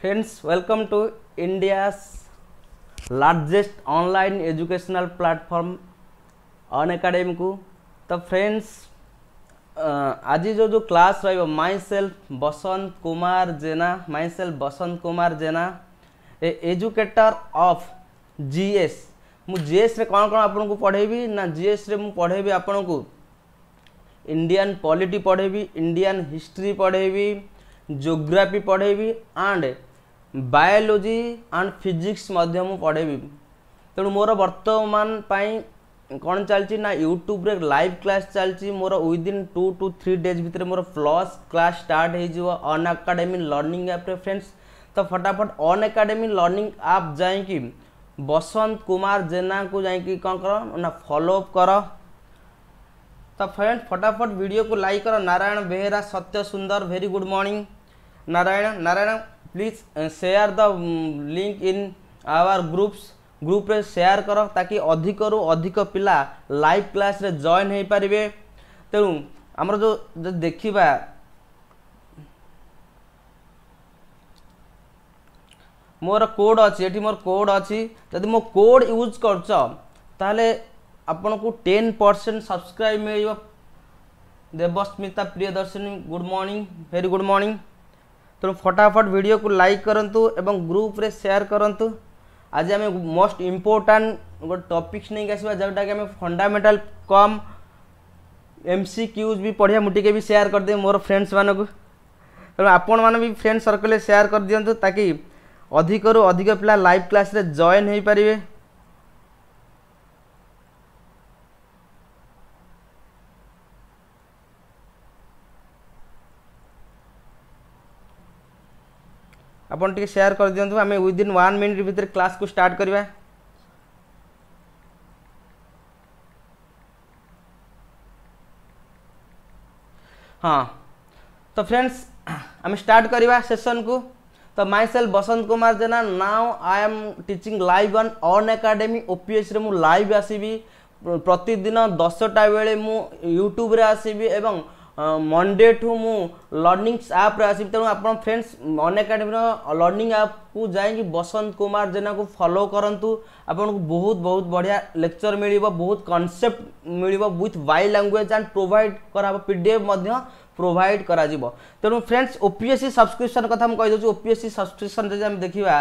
friends welcome to India largest online educational platform Unacademy को तो friends आज जो जो क्लास रई myself Basant Kumar Jena myself Basant Kumar Jena a educator of GS मु जीएस रे कौन कौन आपन को पढ़ेबी ना जीएस रे मु पढ़ेबी आपन को इंडियन पॉलिटी पढ़ेबी इंडियन हिस्ट्री पढ़ेबी ज्योग्राफी पढ़ेबी एंड ବାୟୋଲୋଜି ଆଣ୍ଡ ଫିଜିକ୍ସ ମଧ୍ୟ ମୁଁ ପଢ଼େଇବି ତେଣୁ ମୋର ବର୍ତ୍ତମାନ ପାଇଁ କ'ଣ ଚାଲିଛି ନା ୟୁଟ୍ୟୁବରେ ଲାଇଭ୍ କ୍ଲାସ୍ ଚାଲିଛି ମୋର within two to three days ଭିତରେ ମୋର ପ୍ଲସ୍ କ୍ଲାସ୍ ଷ୍ଟାର୍ଟ ହେଇଯିବ ଅନ୍ ଆକାଡେମୀ ଲର୍ଣ୍ଣିଂ ଆପ୍ରେ ଫ୍ରେଣ୍ଡସ୍ ତ ଫଟାଫଟ ଅନ୍ ଆକାଡେମୀ ଲର୍ଣ୍ଣିଂ ଆପ୍ ଯାଇକି ବସନ୍ତ କୁମାର ଜେନାଙ୍କୁ ଯାଇକି କ'ଣ କର ନା ଫଲୋଅପ୍ କର ତ ଫ୍ରେଣ୍ଡ ଫଟାଫଟ ଭିଡ଼ିଓକୁ ଲାଇକ୍ କର Narayan Behera Satya Sundar very good morning Narayan Narayan please share the link in our groups group share कर ताकि अधिक रु अधिक पिला लाइव क्लास रे जॉइन हो पारे तेणु आमर जो देखा मोर कोड अच्छे ये मोर कोड अच्छी जदि मो कोड यूज कर टेन परसेंट सब्सक्राइब मिल Debasmita Priyadarshini good morning very good morning ତେଣୁ ଫଟାଫଟ ଭିଡ଼ିଓକୁ ଲାଇକ୍ କରନ୍ତୁ ଏବଂ ଗ୍ରୁପ୍ରେ ସେୟାର କରନ୍ତୁ ଆଜି ଆମେ ମୋଷ୍ଟ ଇମ୍ପୋର୍ଟାଣ୍ଟ ଗୋଟେ ଟପିକ୍ସ ନେଇକି ଆସିବା ଯେଉଁଟାକି ଆମେ fundamental cum M C Qs ବି ପଢ଼ିବା ମୁଁ ଟିକେ ବି ସେୟାର କରିଦେବି ମୋର ଫ୍ରେଣ୍ଡସ୍ମାନଙ୍କୁ ତେଣୁ ଆପଣମାନେ ବି ଫ୍ରେଣ୍ଡ ସର୍କଲରେ ସେୟାର କରିଦିଅନ୍ତୁ ତାକି ଅଧିକରୁ ଅଧିକ ପିଲା ଲାଇଭ୍ କ୍ଲାସ୍ରେ ଜଏନ୍ ହୋଇପାରିବେ आपके टिके शेयर कर दियंतु आमे विद इन मिनिट भीतर क्लास को स्टार्ट करबा हाँ तो फ्रेंड्स आमे स्टार्ट करबा सेशन को तो myself Basant Kumar Jena now I am teaching live on Unacademy OPS रे मु लाइव आसीबी प्रतिदिन 10टा बेले मु यूट्यूब रे आसीबी एवं ମନ୍ଡେଠୁ ମୁଁ ଲର୍ଣ୍ଣିଂସ୍ ଆପ୍ରେ ଆସିବି ତେଣୁ ଆପଣ ଫ୍ରେଣ୍ଡସ୍ ଅନ୍ ଏକାଡେମୀର ଲର୍ଣ୍ଣିଂ ଆପ୍କୁ ଯାଇକି ବସନ୍ତ କୁମାର ଜେନାକୁ ଫଲୋ କରନ୍ତୁ ଆପଣଙ୍କୁ ବହୁତ ବହୁତ ବଢ଼ିଆ ଲେକ୍ଚର୍ ମିଳିବ ବହୁତ କନସେପ୍ଟ ମିଳିବ with bilingual and provide କରାହେବ ପି ଡି ଏଫ୍ ମଧ୍ୟ ପ୍ରୋଭାଇଡ଼ କରାଯିବ ତେଣୁ friends O P S C subscription କଥା ମୁଁ କହିଦେଉଛି O P S C subscription ଯଦି ଆମେ ଦେଖିବା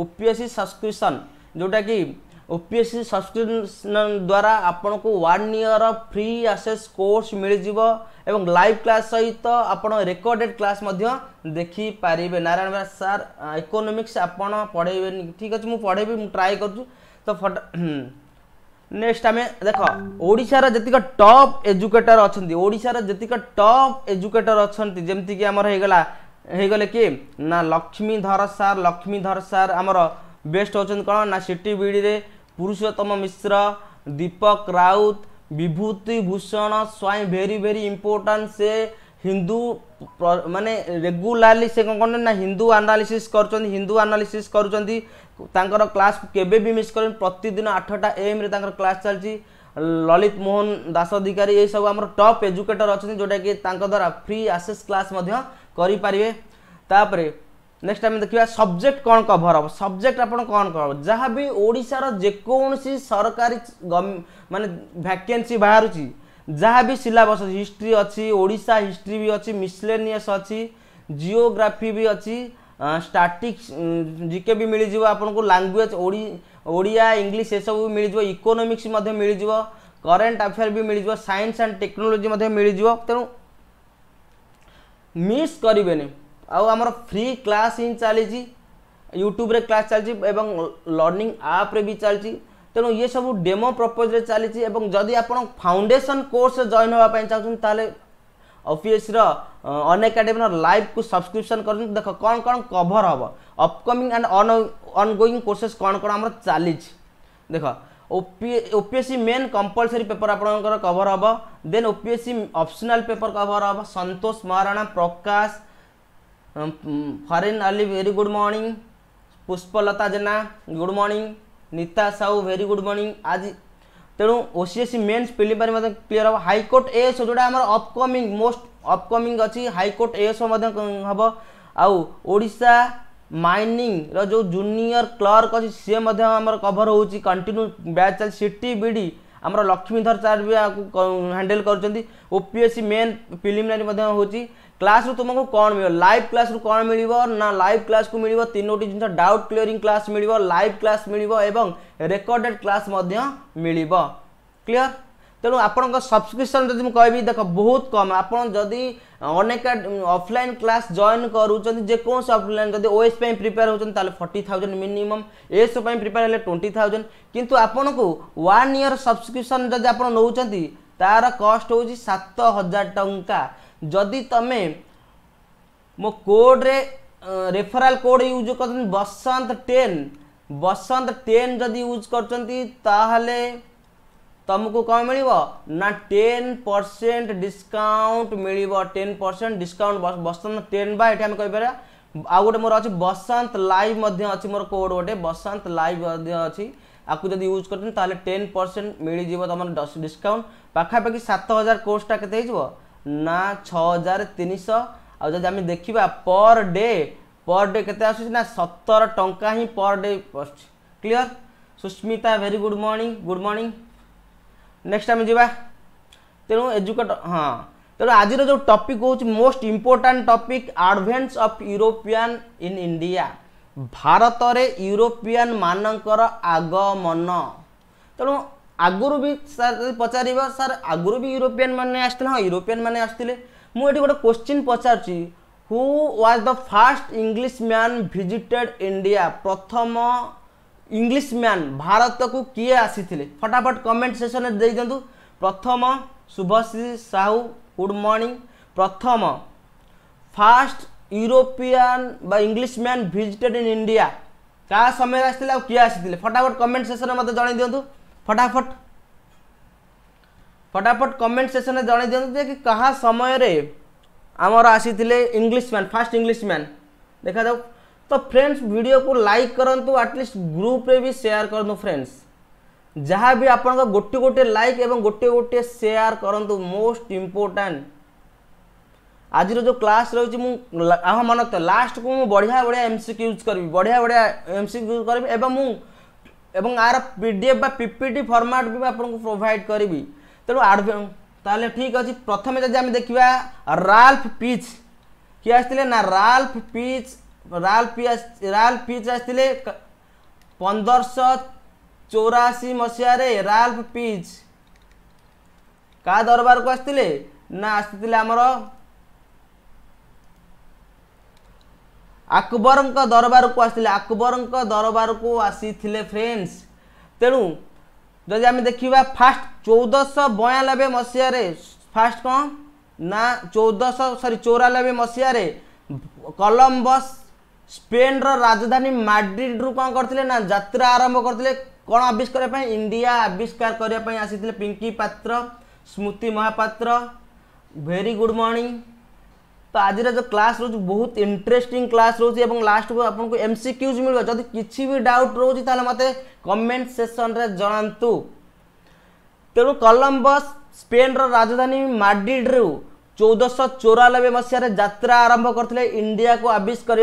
O P S C subscription ଯେଉଁଟାକି ଓପିଏସ୍ସି ସବସ୍କ୍ରିପସନ୍ ଦ୍ୱାରା ଆପଣଙ୍କୁ one year of free access course ମିଳିଯିବ ଏବଂ ଲାଇଭ୍ କ୍ଲାସ୍ ସହିତ ଆପଣ ରେକର୍ଡ଼େଡ଼୍ କ୍ଲାସ୍ ମଧ୍ୟ ଦେଖିପାରିବେ ନାରାୟଣ ଭାଇ ସାର୍ ଇକୋନୋମିକ୍ସ ଆପଣ ପଢ଼େଇବେନି ଠିକ୍ ଅଛି ମୁଁ ପଢ଼େଇବି ମୁଁ ଟ୍ରାଏ କରୁଛି ତ ଫଟ ନେକ୍ସଟ ଆମେ ଦେଖ ଓଡ଼ିଶାର ଯେତିକ ଟପ୍ ଏଜୁକେଟର୍ ଅଛନ୍ତି ଓଡ଼ିଶାର ଯେତିକ ଟପ୍ ଏଜୁକେଟର୍ ଅଛନ୍ତି ଯେମିତିକି ଆମର ହେଇଗଲା ହେଇଗଲେ କିଏ ନା ଲକ୍ଷ୍ମୀଧର ସାର୍ ଲକ୍ଷ୍ମୀଧର ସାର୍ ଆମର ବେଷ୍ଟ ହେଉଛନ୍ତି କ'ଣ ନା ସିଟି ବିଡ଼ିରେ पुरुषोत्तम मिश्र दीपक राउत विभूति भूषण स्वयं भेरी भेरी इम्पोर्टान्ट से हिंदू माने रेगुलारली से कौन करना हिंदू आनालीसीस कर हिंदू आनालीसीस कर क्लास केवे भी मिस कर प्रतिदिन आठटा एम क्लास चलती ललित मोहन दास अधिकारी ये सब आम टप एजुकेटर अच्छा जोटा कि द्वारा फ्री आसेस क्लास करें नेक्स्ट आम देखा सब्जेक्ट कौन कभर हम सब्जेक्ट आप कौन कभर जहाँ भी ओडार जेकोसी सरकारी मान भैके बाहर जहाँ भी सिलबस हिस्ट्री अच्छी ओडा हिस्ट्री भी अच्छी मिसलेनियस अच्छी जिओग्राफी भी अच्छी स्टाटिक्स जिके भी मिल जाव आपको लांगुएज ओडिया इंग्लीश ये सब मिल इकोनोमिक्स मिल करेन्ट अफेयर भी मिल सैंस एंड टेक्नोलोजी मिल तेणु मिस करेनि ଆଉ ଆମର ଫ୍ରି କ୍ଲାସ୍ ହିଁ ଚାଲିଛି ୟୁଟ୍ୟୁବରେ କ୍ଲାସ୍ ଚାଲିଛି ଏବଂ ଲର୍ଣ୍ଣିଂ ଆପ୍ରେ ବି ଚାଲିଛି ତେଣୁ ଇଏ ସବୁ ଡେମୋ ପ୍ରପୋଜରେ ଚାଲିଛି ଏବଂ ଯଦି ଆପଣ ଫାଉଣ୍ଡେସନ୍ କୋର୍ସରେ ଜଏନ୍ ହେବା ପାଇଁ ଚାହୁଁଛନ୍ତି ତାହେଲେ ଅଫିଏସ୍ର ଅନ୍ ଏକାଡେମୀର ଲାଇଭ୍କୁ ସବସ୍କ୍ରିପ୍ସନ୍ କରୁଛନ୍ତି ଦେଖ କ'ଣ କ'ଣ କଭର୍ ହେବ upcoming and on ongoing courses କ'ଣ କ'ଣ ଆମର ଚାଲିଛି ଦେଖ ଓପିଏସ୍ସି ମେନ୍ କମ୍ପଲସରି ପେପର୍ ଆପଣଙ୍କର କଭର୍ ହେବ then OPSC optional paper cover ହେବ Santosh Maharana Prakash Farhan Ali very good morning Pushpalata Jena good morning Nita Sahu very good morning आज तेणु ओसीएससी मेन्स पिली मत क्लीयर हम हाइकोर्ट एएस जो आम अपकमिंग मोस्ट अपकमिंग अच्छी हाइकोर्ट एएस हम आशा माइनिंग रो जूनियर क्लर्क अच्छी सी आम कभर हो कंटिन्यू बैच चल सी टी बीडी आम लक्ष्मीधर सार भी हाँडेल कर मेन प्रिलिमिनारी होती କ୍ଲାସ୍ରୁ ତୁମକୁ କ'ଣ ମିଳିବ ଲାଇଭ୍ କ୍ଲାସ୍ରୁ କ'ଣ ମିଳିବ ନା ଲାଇଭ୍ କ୍ଲାସ୍କୁ ମିଳିବ ତିନୋଟି ଜିନିଷ ଡାଉଟ୍ କ୍ଲିୟରିଂ କ୍ଲାସ୍ ମିଳିବ ଲାଇଭ୍ କ୍ଲାସ୍ ମିଳିବ ଏବଂ ରେକର୍ଡ଼େଡ଼ କ୍ଲାସ୍ ମଧ୍ୟ ମିଳିବ କ୍ଲିଅର ତେଣୁ ଆପଣଙ୍କ ସବସ୍କ୍ରିପସନ୍ ଯଦି ମୁଁ କହିବି ଦେଖ ବହୁତ କମ୍ ଆପଣ ଯଦି ଅନେକ ଅଫଲାଇନ୍ କ୍ଲାସ୍ ଜଏନ୍ କରୁଛନ୍ତି ଯେକୌଣସି ଅଫଲାଇନ୍ ଯଦି ଓଏସ୍ ପାଇଁ ପ୍ରିପେୟାର ହେଉଛନ୍ତି ତାହେଲେ ଫର୍ଟି ଥାଉଜେଣ୍ଡ ମିନିମମ୍ ଏସ୍ ପାଇଁ ପ୍ରିପେୟାର ହେଲେ ଟ୍ୱେଣ୍ଟି ଥାଉଜେଣ୍ଡ କିନ୍ତୁ ଆପଣଙ୍କୁ ୱାନ୍ ଇୟର୍ ସବସ୍କ୍ରିପସନ୍ ଯଦି ଆପଣ ନେଉଛନ୍ତି ତାର କଷ୍ଟ ହେଉଛି ସାତ ହଜାର ଟଙ୍କା जदि तुम मो कोड्रे रेफराल कोड यूज कर बसंत टेन बसंत टेन जदि यूज कर तुमको कौन मिल ना टेन परसेंट डिस्काउंट मिल ten percent discount Basant ten बात ये आम कहीपर आउ गोटे मोर अच्छे बसंत लाइव अच्छी मोर कोड गोटे बसंत लाइव अच्छी आपको जब यूज करते टेन परसेंट मिल जाव तुम डिस्काउंट पाखापाखि सात हजार कोर्सटा के ନା ଛଅ ହଜାର ତିନିଶହ ଆଉ ଯଦି ଆମେ ଦେଖିବା ପର୍ ଡେ ପର୍ ଡେ କେତେ ଆସୁଛି ନା ସତର ଟଙ୍କା ହିଁ ପର୍ ଡେ ଆସୁଛି clear Susmita very good morning good morning next ଆମେ ଯିବା ତେଣୁ ଏଜୁକେଟ ହଁ ତେଣୁ ଆଜିର ଯେଉଁ ଟପିକ୍ ହେଉଛି most important topic advance of European in India ଭାରତରେ ୟୁରୋପିଆନ୍ ମାନଙ୍କର ଆଗମନ ତେଣୁ ଆଗରୁ ବି ସାର୍ ପଚାରିବ ସାର୍ ଆଗରୁ ବି ୟୁରୋପିଆନ ମାନେ ଆସିଥିଲେ ହଁ ୟୁରୋପିଆନ ମାନେ ଆସିଥିଲେ ମୁଁ ଏଠି ଗୋଟେ କ୍ୱେଶ୍ଚିନ୍ ପଚାରୁଛି who was the first English man visited India ପ୍ରଥମ ଇଂଲିଶ ମ୍ୟାନ୍ ଭାରତକୁ କିଏ ଆସିଥିଲେ ଫଟାଫଟ କମେଣ୍ଟ ସେସନରେ ଦେଇଦିଅନ୍ତୁ ପ୍ରଥମ ଶୁଭଶ୍ରୀ ସାହୁ ଗୁଡ୍ ମର୍ଣ୍ଣିଂ ପ୍ରଥମ ଫାଷ୍ଟ ୟୁରୋପିଆନ୍ ବା English man visited in India କାହା ସମୟରେ ଆସିଥିଲେ ଆଉ କିଏ ଆସିଥିଲେ ଫଟାଫଟ କମେଣ୍ଟ ସେସନରେ ମୋତେ ଜଣାଇ ଦିଅନ୍ତୁ फटाफट फटाफट कमेंट सेक्शन में जन दिखाते कि क्या समय आमर आसी English man first English man देखा जाऊ तो फ्रेंड्स वीडियो को लाइक करूँ आटलिस्ट ग्रुप रे भी सेयार करूँ फ्रेंड्स जहाँ भी आप गोटे गोटे लाइक एवं गोटे गोटे सेयार करूँ मोस्ट इम्पोर्टाट आज जो क्लास रही आह्वान लास्ट को मुझे बढ़िया बढ़िया एमसीक्यूज करी बढ़िया बढ़िया एमसीक्यूज करी एवं मुझे or P D F PPT format भी आपको प्रोभाइड करी तेनालीराम ठीक अच्छे प्रथम जब आम देखा राल्फ पिच किए आसते ना राल्फ पिच राल पिच आसते पंदरश चौराशी मसीह राल्फ पिच का दरबार को आसते ना आसते ଆକବରଙ୍କ ଦରବାରକୁ ଆସିଥିଲେ ଆକବରଙ୍କ ଦରବାରକୁ ଆସିଥିଲେ ଫ୍ରେଣ୍ଡସ୍ ତେଣୁ ଯଦି ଆମେ ଦେଖିବା ଫାଷ୍ଟ ଚଉଦଶହ ବୟାନବେ ମସିହାରେ ଫାଷ୍ଟ କ'ଣ ନା ଚଉଦଶହ ସରି ଚଉରାନବେ ମସିହାରେ କଲମ୍ବସ୍ ସ୍ପେନ୍ର ରାଜଧାନୀ ମାଡ୍ରିଡ଼ରୁ କ'ଣ କରିଥିଲେ ନା ଯାତ୍ରା ଆରମ୍ଭ କରିଥିଲେ କ'ଣ ଆବିଷ୍କାର କରିବା ପାଇଁ ଇଣ୍ଡିଆ ଆବିଷ୍କାର କରିବା ପାଇଁ ଆସିଥିଲେ Pinki Patra Smruti Mohapatra very good morning तो आज जो क्लास रोज बहुत इंटरेस्टिंग क्लास रोज एवं लास्ट को आपको एमसीक्यूज मिल जदि किसी भी डाउट रोज ताले मते कमेंट सेसन रे जणांतु तेणु कलम्बस स्पेन रो राजधानी माड्रिड रु 1494 मसीह यात्रा आरंभ करथिले इंडिया को आविष्कार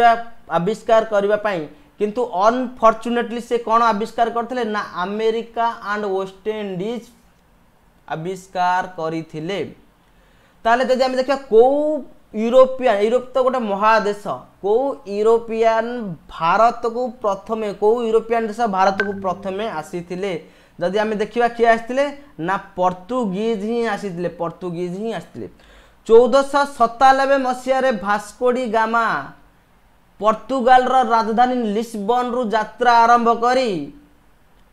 आविष्कार करने पई किंतु अनफॉर्चुनेटली से कोन आविष्कार करथिले ना अमेरिका एंड वेस्ट इंडीज आविष्कार करिथिले ताले जदि हम देखिया को युरोपिया युरोप त गए महादेश को युरोपिया भारतको प्रथमे युरोपिया देश भारतको प्रथमे आसिले जि देखि के आ पर्तुगिज हिँ आसि पर्तुगिज हिँ आउँद सतानब्बे मसहारे भास्कोडी गाम पर्तुगाल राजधानी लिस्बन रु यात्रा करी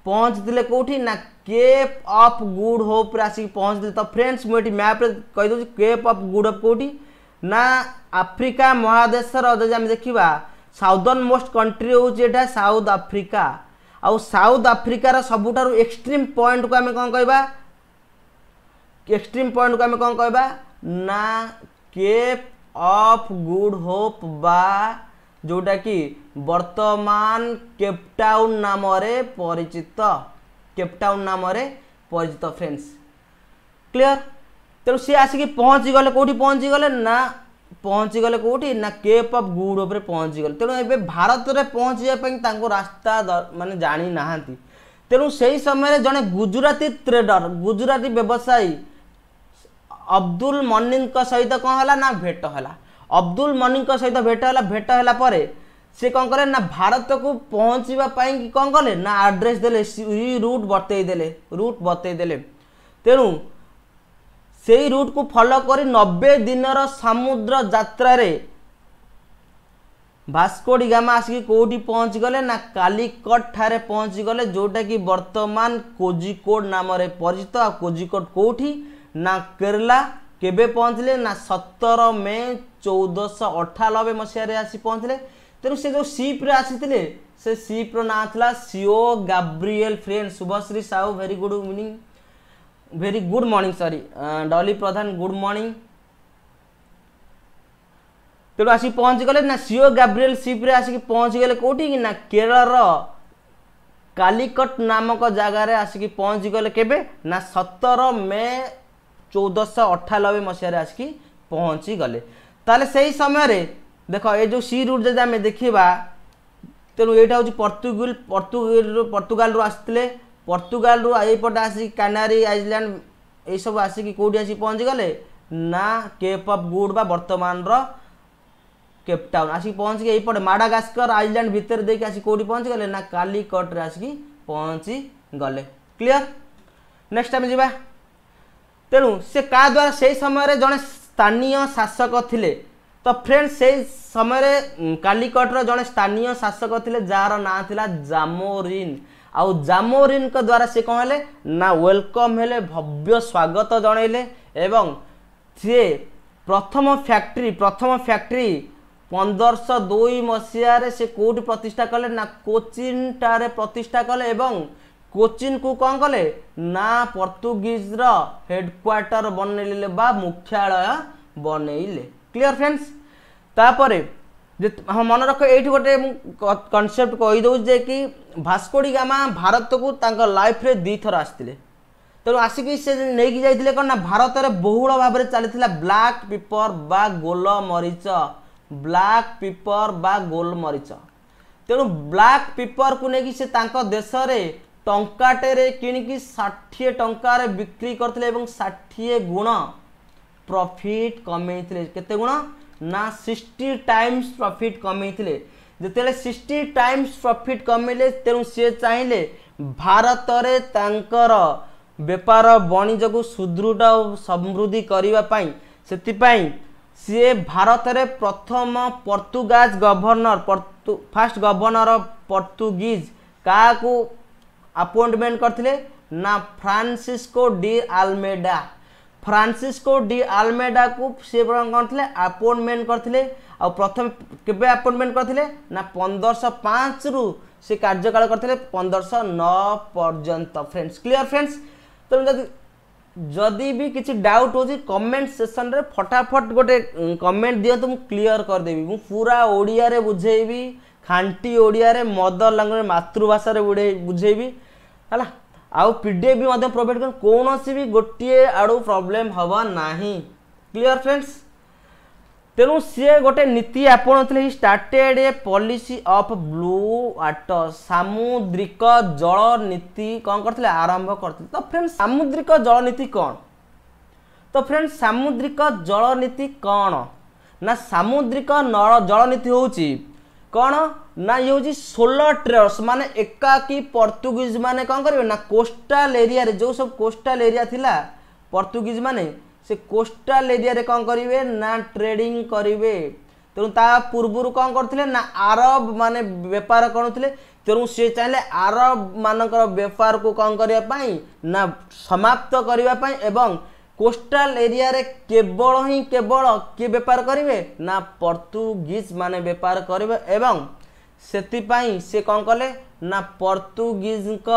लिसबनरु कोठी ना केप अफ गुड होप होप्र आसि पहुँच फ्रेन्ड्स म्याप्रेदे केप अफ गुड होप कोठी ନା ଆଫ୍ରିକା ମହାଦେଶର ଯଦି ଆମେ ଦେଖିବା ସାଉଦର୍ଣ୍ଣ ମୋଷ୍ଟ କଣ୍ଟ୍ରି ହେଉଛି ଏଇଟା ସାଉଥ ଆଫ୍ରିକା ଆଉ ସାଉଥ ଆଫ୍ରିକାର ସବୁଠାରୁ ଏକ୍ସଟ୍ରିମ୍ ପଏଣ୍ଟକୁ ଆମେ କ'ଣ କହିବା ଏକ୍ସଟ୍ରିମ୍ ପଏଣ୍ଟକୁ ଆମେ କ'ଣ କହିବା ନା କେପ୍ ଅଫ୍ ଗୁଡ୍ ହୋପ୍ ବା ଯେଉଁଟାକି ବର୍ତ୍ତମାନ କେପଟାଉନ୍ ନାମରେ ପରିଚିତ କେପଟାଉନ୍ ନାମରେ ପରିଚିତ ଫ୍ରେଣ୍ଡସ୍ କ୍ଲିଅର୍ ତେଣୁ ସିଏ ଆସିକି ପହଞ୍ଚିଗଲେ କେଉଁଠି ପହଞ୍ଚିଗଲେ ନା ପହଞ୍ଚିଗଲେ କେଉଁଠି ନା କେପ୍ ଅଫ୍ ଗୁଡ୍ ଉପରେ ପହଞ୍ଚିଗଲେ ତେଣୁ ଏବେ ଭାରତରେ ପହଞ୍ଚିବା ପାଇଁ ତାଙ୍କୁ ରାସ୍ତା ମାନେ ଜାଣିନାହାନ୍ତି ତେଣୁ ସେହି ସମୟରେ ଜଣେ ଗୁଜୁରାଟୀ ଟ୍ରେଡର ଗୁଜୁରାଟୀ ବ୍ୟବସାୟୀ ଅବଦୁଲ ମନିଙ୍କ ସହିତ କ'ଣ ହେଲା ନା ଭେଟ ହେଲା ଅବଦୁଲ ମନିଙ୍କ ସହିତ ଭେଟ ହେଲା ଭେଟ ହେଲା ପରେ ସେ କ'ଣ କଲେ ନା ଭାରତକୁ ପହଞ୍ଚିବା ପାଇଁ କ'ଣ କଲେ ନା ଆଡ୍ରେସ୍ ଦେଲେ ରୁଟ୍ ବତେଇ ଦେଲେ ରୁଟ୍ ବତେଇ ଦେଲେ ତେଣୁ সেই রুটকু ফলো করে নবে দিনর সমুদ্র যাত্রায় ভাস্কোডিগামা আসিকি কোটি পৌঁছিগলে না কালিকট ঠারে পৌঁছিগলে যেটা কি বর্তমান কোজিকোড নামে পরিচিত আর কোজিকোড কোটি না কেরলা কেবে পৌঁছলে না সতের মে চৌদশ অঠানবে মশায় আসি পৌঁছলে তেমন সে যে সিপ্রে আসিলে সে সিপ্র না লা সিও Gabriel friend Subhashree Sahu very good evening very good morning sorry uh, dolly pradhan good morning ତେଣୁ ଆସିକି ପହଞ୍ଚିଗଲେ ନା ସିଓ ଗାବ୍ରିଏଲ ସିପ୍ରେ ଆସିକି ପହଞ୍ଚିଗଲେ କେଉଁଠିକି ନା କେରଳର କାଲିକଟ ନାମକ ଜାଗାରେ ଆସିକି ପହଞ୍ଚିଗଲେ କେବେ ନା ସତର ମେ ଚଉଦଶହ ଅଠାନବେ ମସିହାରେ ଆସିକି ପହଞ୍ଚିଗଲେ ତାହେଲେ ସେହି ସମୟରେ ଦେଖ ଏ ଯେଉଁ ସି ରୁଟ୍ ଯଦି ଆମେ ଦେଖିବା ତେଣୁ ଏଇଟା ହେଉଛି ପର୍ତ୍ତୁଗାଲ ପର୍ତ୍ତୁଗାଲରୁ ପର୍ତ୍ତୁଗାଲରୁ ଆସିଥିଲେ ପର୍ତ୍ତୁଗାଲରୁ ଏଇପଟେ ଆସିକି କାନାରୀ ଆଇସଲ୍ୟାଣ୍ଡ ଏଇସବୁ ଆସିକି କେଉଁଠି ଆସିକି ପହଞ୍ଚିଗଲେ ନା କେପ୍ ଅଫ୍ ଗୁଡ଼ ବା ବର୍ତ୍ତମାନର କେପ୍ଟାଉନ୍ ଆସିକି ପହଞ୍ଚିକି ଏଇପଟେ ମାଡାଗାସ୍କର ଆଇସଲ୍ୟାଣ୍ଡ ଭିତରେ ଦେଇକି ଆସିକି କେଉଁଠି ପହଞ୍ଚିଗଲେ ନା କାଲିକଟରେ ଆସିକି ପହଞ୍ଚିଗଲେ କ୍ଲିଅର୍ ନେକ୍ସଟ ଆମେ ଯିବା ତେଣୁ ସେ କାହା ଦ୍ୱାରା ସେହି ସମୟରେ ଜଣେ ସ୍ଥାନୀୟ ଶାସକ ଥିଲେ ତ ଫ୍ରେଣ୍ଡ ସେହି ସମୟରେ କାଲିକଟର ଜଣେ ସ୍ଥାନୀୟ ଶାସକ ଥିଲେ ଯାହାର ନାଁ ଥିଲା ଜାମୋରିନ୍ ଆଉ ଜାମୋରିନଙ୍କ ଦ୍ୱାରା ସେ କ'ଣ ହେଲେ ନା ୱେଲକମ୍ ହେଲେ ଭବ୍ୟ ସ୍ୱାଗତ ଜଣାଇଲେ ଏବଂ ସିଏ ପ୍ରଥମ ଫ୍ୟାକ୍ଟ୍ରି ପ୍ରଥମ ଫ୍ୟାକ୍ଟ୍ରି ପନ୍ଦରଶହ ଦୁଇ ମସିହାରେ ସେ କେଉଁଠି ପ୍ରତିଷ୍ଠା କଲେ ନା କୋଚିନ୍ଠାରେ ପ୍ରତିଷ୍ଠା କଲେ ଏବଂ କୋଚିନ୍କୁ କ'ଣ କଲେ ନା ପର୍ତ୍ତୁଗୀଜର ହେଡ଼କ୍ୱାର୍ଟର ବନେଇଲେ ବା ମୁଖ୍ୟାଳୟ ବନେଇଲେ କ୍ଲିଅର ଫ୍ରେଣ୍ଡସ୍ ତାପରେ ଯେ ହଁ ମନେ ରଖ ଏଇଠି ଗୋଟେ ମୁଁ କନସେପ୍ଟ କହିଦେଉଛି ଯେ କି ଭାସ୍କୋଡ଼ି ଗାମା ଭାରତକୁ ତାଙ୍କ ଲାଇଫ୍ରେ ଦୁଇଥର ଆସିଥିଲେ ତେଣୁ ଆସିକି ସେ ନେଇକି ଯାଇଥିଲେ କ'ଣ ନା ଭାରତରେ ବହୁଳ ଭାବରେ ଚାଲିଥିଲା ବ୍ଲାକ୍ ପିପର୍ ବା ଗୋଲ ମରିଚ ବ୍ଲାକ୍ ପିପର୍ ବା ଗୋଲ ମରିଚ ତେଣୁ ବ୍ଲାକ୍ ପିପର୍କୁ ନେଇକି ସେ ତାଙ୍କ ଦେଶରେ ଟଙ୍କାଟେରେ କିଣିକି ଷାଠିଏ ଟଙ୍କାରେ ବିକ୍ରି କରିଥିଲେ ଏବଂ ଷାଠିଏ ଗୁଣ ପ୍ରଫିଟ୍ କମେଇଥିଲେ କେତେ ଗୁଣ ना सिक्सटी टाइम्स प्रॉफिट कमी जो सिक्सटी टाइम्स प्रॉफिट कमे तेणु सी चाहिए भारत बेपार वणिज को सुदृढ़ समृद्धि करने से सीए भारत प्रथम पर्तुगज गवर्णर पर्तु फास्ट गवर्णर पर्तुगिज क्या अपइंटमेंट करते ना Francisco de Almeida Francisco de ଆଲମେଡାକୁ ସିଏ କ'ଣ କରିଥିଲେ ଆପଏଣ୍ଟମେଣ୍ଟ କରିଥିଲେ ଆଉ ପ୍ରଥମେ କେବେ ଆପଏଣ୍ଟମେଣ୍ଟ କରିଥିଲେ ନା ପନ୍ଦରଶହ ପାଞ୍ଚରୁ ସେ କାର୍ଯ୍ୟକାଳ କରିଥିଲେ ପନ୍ଦରଶହ ନଅ ପର୍ଯ୍ୟନ୍ତ ଫ୍ରେଣ୍ଡସ୍ କ୍ଲିଅର ଫ୍ରେଣ୍ଡସ୍ ତେଣୁ ଯଦି ଯଦି ବି କିଛି ଡାଉଟ୍ ହେଉଛି କମେଣ୍ଟ ସେସନରେ ଫଟାଫଟ ଗୋଟେ କମେଣ୍ଟ ଦିଅନ୍ତୁ ମୁଁ କ୍ଲିଅର କରିଦେବି ମୁଁ ପୁରା ଓଡ଼ିଆରେ ବୁଝେଇବି ଖାଣ୍ଟି ଓଡ଼ିଆରେ ମଦର ଲାଙ୍ଗୁଏଜ୍ ମାତୃଭାଷାରେ ବୁଝେଇବି ହେଲା ଆଉ ପି ଡି ଏଫ୍ ବି ମଧ୍ୟ ପ୍ରୋଭାଇଡ଼ କରନ୍ତି କୌଣସି ବି ଗୋଟିଏ ଆଡ଼ୁ ପ୍ରୋବ୍ଲେମ୍ ହେବ ନାହିଁ କ୍ଲିଅର୍ ଫ୍ରେଣ୍ଡସ୍ ତେଣୁ ସିଏ ଗୋଟେ ନୀତି ଆପଣଉଥିଲେ he started a policy of blue water ସାମୁଦ୍ରିକ ଜଳ ନୀତି କ'ଣ କରିଥିଲେ ଆରମ୍ଭ କରିଥିଲେ ତ ଫ୍ରେଣ୍ଡ ସାମୁଦ୍ରିକ ଜଳ ନୀତି କ'ଣ ତ ଫ୍ରେଣ୍ଡ ସାମୁଦ୍ରିକ ଜଳ ନୀତି କ'ଣ ନା ସାମୁଦ୍ରିକ ନଳ ଜଳ ହେଉଛି କ'ଣ ନା ଇଏ ହେଉଛି ସୋଲ ଟ୍ରେଡର୍ସ ମାନେ ଏକାକି ପର୍ତ୍ତୁଗୀଜ ମାନେ କ'ଣ କରିବେ ନା କୋଷ୍ଟାଲ ଏରିଆରେ ଯେଉଁ ସବୁ କୋଷ୍ଟାଲ ଏରିଆ ଥିଲା ପର୍ତ୍ତୁଗୀଜ ମାନେ ସେ କୋଷ୍ଟାଲ ଏରିଆରେ କ'ଣ କରିବେ ନା ଟ୍ରେଡିଂ କରିବେ ତେଣୁ ତା ପୂର୍ବରୁ କ'ଣ କରୁଥିଲେ ନା ଆରବ ମାନେ ବେପାର କରୁଥିଲେ ତେଣୁ ସିଏ ଚାହିଁଲେ ଆରବମାନଙ୍କର ବେପାରକୁ କ'ଣ କରିବା ପାଇଁ ନା ସମାପ୍ତ କରିବା ପାଇଁ ଏବଂ কোষ্টাল এরিয়ারে কেবল হি কেবল কি বেপার করবে না পর্তুগিজ মানে বেপার করবে এবং ସେଥିପାଇଁ ସେ କ'ଣ କଲେ ନା ପର୍ତ୍ତୁଗୀଜଙ୍କ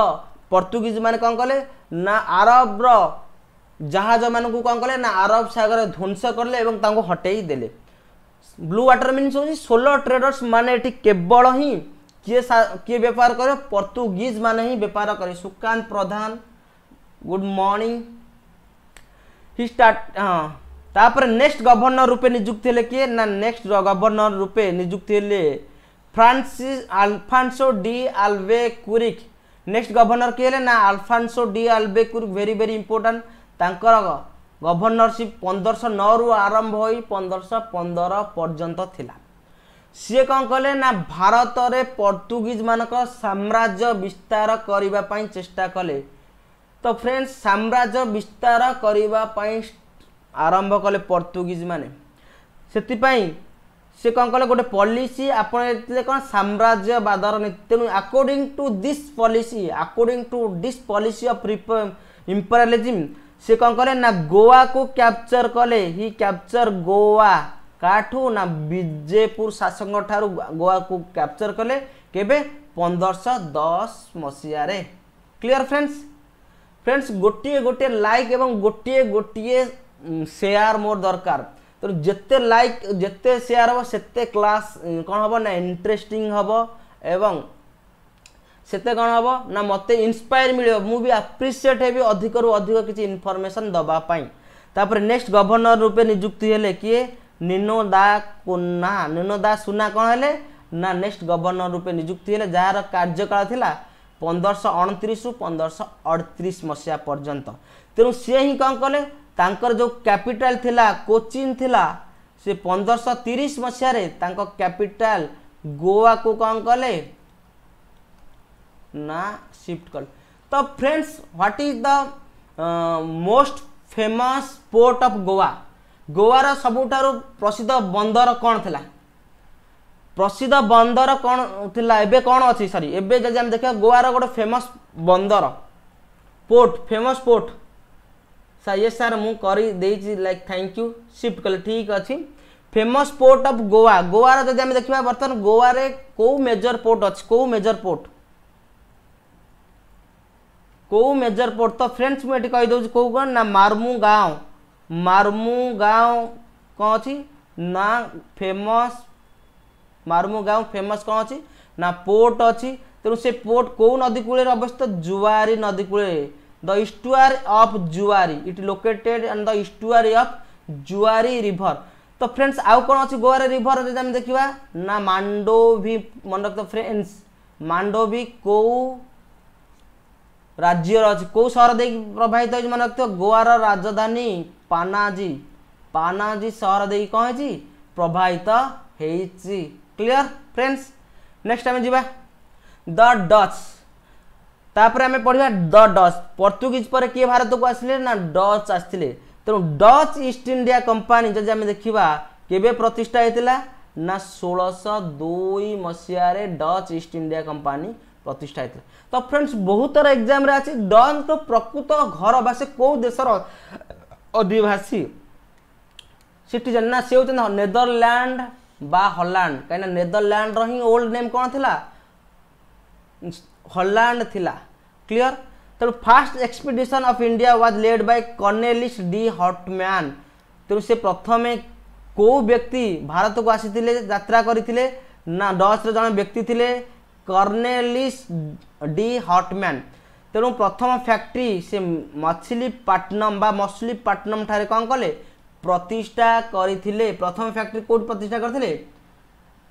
ପର୍ତ୍ତୁଗୀଜ ମାନେ କ'ଣ କଲେ ନା ଆରବର ଜାହାଜମାନଙ୍କୁ କ'ଣ କଲେ ନା ଆରବ ସାଗର ଧ୍ୱଂସ କଲେ ଏବଂ ତାଙ୍କୁ ହଟେଇ ଦେଲେ ବ୍ଲୁ ୱାଟର ମିନ୍ସ ହେଉଛି ସୋଲୋ ଟ୍ରେଡର୍ସ ମାନେ ଏଠି କେବଳ ହିଁ କିଏ କିଏ ବେପାର କରିବ ପର୍ତ୍ତୁଗୀଜ ମାନେ ହିଁ ବେପାର କରିବେ ସୁକାନ୍ତ ପ୍ରଧାନ ଗୁଡ଼ ମର୍ଣ୍ଣିଂ ହି ଷ୍ଟାର୍ଟ ହଁ ତାପରେ ନେକ୍ସଟ ଗଭର୍ଣ୍ଣର ରୂପେ ନିଯୁକ୍ତି ହେଲେ କିଏ ନା ନେକ୍ସଟ ଗଭର୍ଣ୍ଣର ରୂପେ ନିଯୁକ୍ତି ହେଲେ Francis Alfonso de Albuquerque next governor କିଏ ହେଲେ ନା Alfonso de Albuquerque very very important ତାଙ୍କର ଗଭର୍ଣ୍ଣରସିପ୍ ପନ୍ଦରଶହ ନଅରୁ ଆରମ୍ଭ ହୋଇ ପନ୍ଦରଶହ ପନ୍ଦର ପର୍ଯ୍ୟନ୍ତ ଥିଲା ସିଏ କ'ଣ କଲେ ନା ଭାରତରେ ପର୍ତ୍ତୁଗୀଜ ମାନଙ୍କ ସାମ୍ରାଜ୍ୟ ବିସ୍ତାର କରିବା ପାଇଁ ଚେଷ୍ଟା କଲେ ତ ଫ୍ରେଣ୍ଡସ୍ ସାମ୍ରାଜ୍ୟ ବିସ୍ତାର କରିବା ପାଇଁ ଆରମ୍ଭ କଲେ ପର୍ତ୍ତୁଗୀଜ ମାନେ ସେଥିପାଇଁ ସେ କ'ଣ କଲେ ଗୋଟେ ପଲିସି ଆପଣ ଯେତେବେଳେ କ'ଣ ସାମ୍ରାଜ୍ୟବାଦର ନୀତି ତେଣୁ according to this policy according to this policy of ପ୍ରିପ ଇମ୍ପରିଆଲିଜିମ୍ ସେ କ'ଣ କଲେ ନା ଗୋଆକୁ କ୍ୟାପଚର୍ କଲେ ହି କ୍ୟାପଚର୍ ଗୋଆ କାଠୁ ନା ବିଜେପୁର ଶାସକଙ୍କ ଠାରୁ ଗୋଆକୁ କ୍ୟାପଚର୍ କଲେ କେବେ ପନ୍ଦରଶହ ଦଶ ମସିହାରେ କ୍ଲିଅର୍ ଫ୍ରେଣ୍ଡସ୍ ফ্রেন্ডস গোটিয়ে গোটিয়ে লাইক এবং গোটিয়ে গোটিয়ে ସେୟାର ମୋର ଦରକାର ତେଣୁ ଯେତେ ଲାଇକ୍ ଯେତେ ସେୟାର ହେବ ସେତେ କ୍ଲାସ୍ କ'ଣ ହେବ ନା ଇଣ୍ଟରେଷ୍ଟିଂ ହେବ ଏବଂ ସେତେ କ'ଣ ହେବ ନା ମୋତେ ଇନ୍ସପାୟାର ମିଳିବ ମୁଁ ବି ଆପ୍ରିସିଏଟ୍ ହେବି ଅଧିକରୁ ଅଧିକ କିଛି ଇନଫର୍ମେସନ୍ ଦେବା ପାଇଁ ତାପରେ ନେକ୍ସଟ ଗଭର୍ଣ୍ଣର ରୂପେ ନିଯୁକ୍ତି ହେଲେ କିଏ ନିନୋ ଦା କୁନା ନିନୋ ଦା ସୁନା କ'ଣ ହେଲେ ନା ନେକ୍ସଟ ଗଭର୍ଣ୍ଣର ରୂପେ ନିଯୁକ୍ତି ହେଲେ ଯାହାର କାର୍ଯ୍ୟକାଳ ଥିଲା ପନ୍ଦରଶହ ଅଣତିରିଶରୁ ପନ୍ଦରଶହ ଅଠତିରିଶ ମସିହା ପର୍ଯ୍ୟନ୍ତ ତେଣୁ ସିଏ ହିଁ କ'ଣ କଲେ ତାଙ୍କର ଯେଉଁ କ୍ୟାପିଟାଲ ଥିଲା କୋଚିନ୍ ଥିଲା ସେ ପନ୍ଦରଶହ ତିରିଶ ମସିହାରେ ତାଙ୍କ କ୍ୟାପିଟାଲ ଗୋଆକୁ କ'ଣ କଲେ ନା ସିଫ୍ଟ କଲେ ତ friends what is the most famous port of Goa ଗୋଆର ସବୁଠାରୁ ପ୍ରସିଦ୍ଧ ବନ୍ଦର କ'ଣ ଥିଲା ପ୍ରସିଦ୍ଧ ବନ୍ଦର କ'ଣ ଥିଲା ଏବେ କ'ଣ ଅଛି ସରି ଏବେ ଯଦି ଆମେ ଦେଖିବା ଗୋଆର ଗୋଟେ ଫେମସ୍ ବନ୍ଦର ପୋର୍ଟ ଫେମସ୍ ପୋର୍ଟ ସାର୍ ଇଏ ସାର୍ ମୁଁ କରିଦେଇଛି ଲାଇକ୍ ଥ୍ୟାଙ୍କ ୟୁ ସିଫ୍ଟ କଲେ ଠିକ୍ ଅଛି ଫେମସ୍ ପୋର୍ଟ ଅଫ୍ ଗୋଆ ଗୋଆର ଯଦି ଆମେ ଦେଖିବା ବର୍ତ୍ତମାନ ଗୋଆରେ କେଉଁ ମେଜର୍ ପୋର୍ଟ ଅଛି କେଉଁ ମେଜର୍ ପୋର୍ଟ କେଉଁ ମେଜର୍ ପୋର୍ଟ ତ ଫ୍ରେଣ୍ଡସ୍ ମୁଁ ଏଠି କହିଦେଉଛି କେଉଁ କ'ଣ ନା ମାର୍ମୁ ଗାଁ ମାର୍ମୁ ଗାଁ କ'ଣ ଅଛି ନା ଫେମସ୍ ମାରୁମୁ ଗାଉଁ ଫେମସ୍ କ'ଣ ଅଛି ନା ପୋର୍ଟ ଅଛି ତେଣୁ ସେ ପୋର୍ଟ କେଉଁ ନଦୀ କୂଳରେ ଅବସ୍ଥିତ ଜୁଆରୀ ନଦୀ କୂଳରେ the estuary of Zuari it located and the estuary of Zuari river ତ ଫ୍ରେଣ୍ଡସ୍ ଆଉ କ'ଣ ଅଛି ଗୋଆରେ ରିଭର ଯଦି ଆମେ ଦେଖିବା ନା ମାଣ୍ଡୋଭି ମନେ ରଖିତ ଫ୍ରେଣ୍ଡସ୍ ମାଣ୍ଡୋଭି କେଉଁ ରାଜ୍ୟର ଅଛି କେଉଁ ସହର ଦେଇକି ପ୍ରବାହିତ ହେଇଛି ମନେ ରଖିଥିବ ଗୋଆର ରାଜଧାନୀ ପାନାଜୀ ପାନାଜୀ ସହର ଦେଇକି କ'ଣ ହେଇଛି ପ୍ରବାହିତ ହେଇଛି क्लीयर फ्रेंड्स नेक्स्ट आम जा द डच तापर आम पढ़ा द डच पर्तुगिज पर किए भारत को आसिले ना डच आसते तेणु डच ईस्ट इंडिया कंपानी जब आम देखा केवे प्रतिष्ठा होता ना षोलश दुई मसीह डच ईस्ट इंडिया कंपानी प्रतिष्ठा होता तो फ्रेंड्स बहुत तार एग्जाम अच्छी डच तो प्रकृत घर बासी कौ देशर अदिवासी सिटीजन ना से हूँ नेदरलैंड বা হল্যান্ড কিনা নেদরল্যান্ডর হি ওল্ড নেম কোণ লা হল্যান্ড লা ক্লিয়ার তেমন first expedition of India was led by Cornelis de Houtman তেমন সে প্রথমে কেউ ব্যক্তি ভারতকু আসিলে যাত্রা করে না ডচর জন ব্যক্তি লে কর্নেলিস ডি হটম্যান তেমন প্রথম ফ্যাক্টরি সে মছলিপাটনম বা মছলিপাটনম ঠারে কম কলে প্রতিষ্ঠা করে প্রথম ফ্যাক্টরি কোটি প্রতিষ্ঠা করে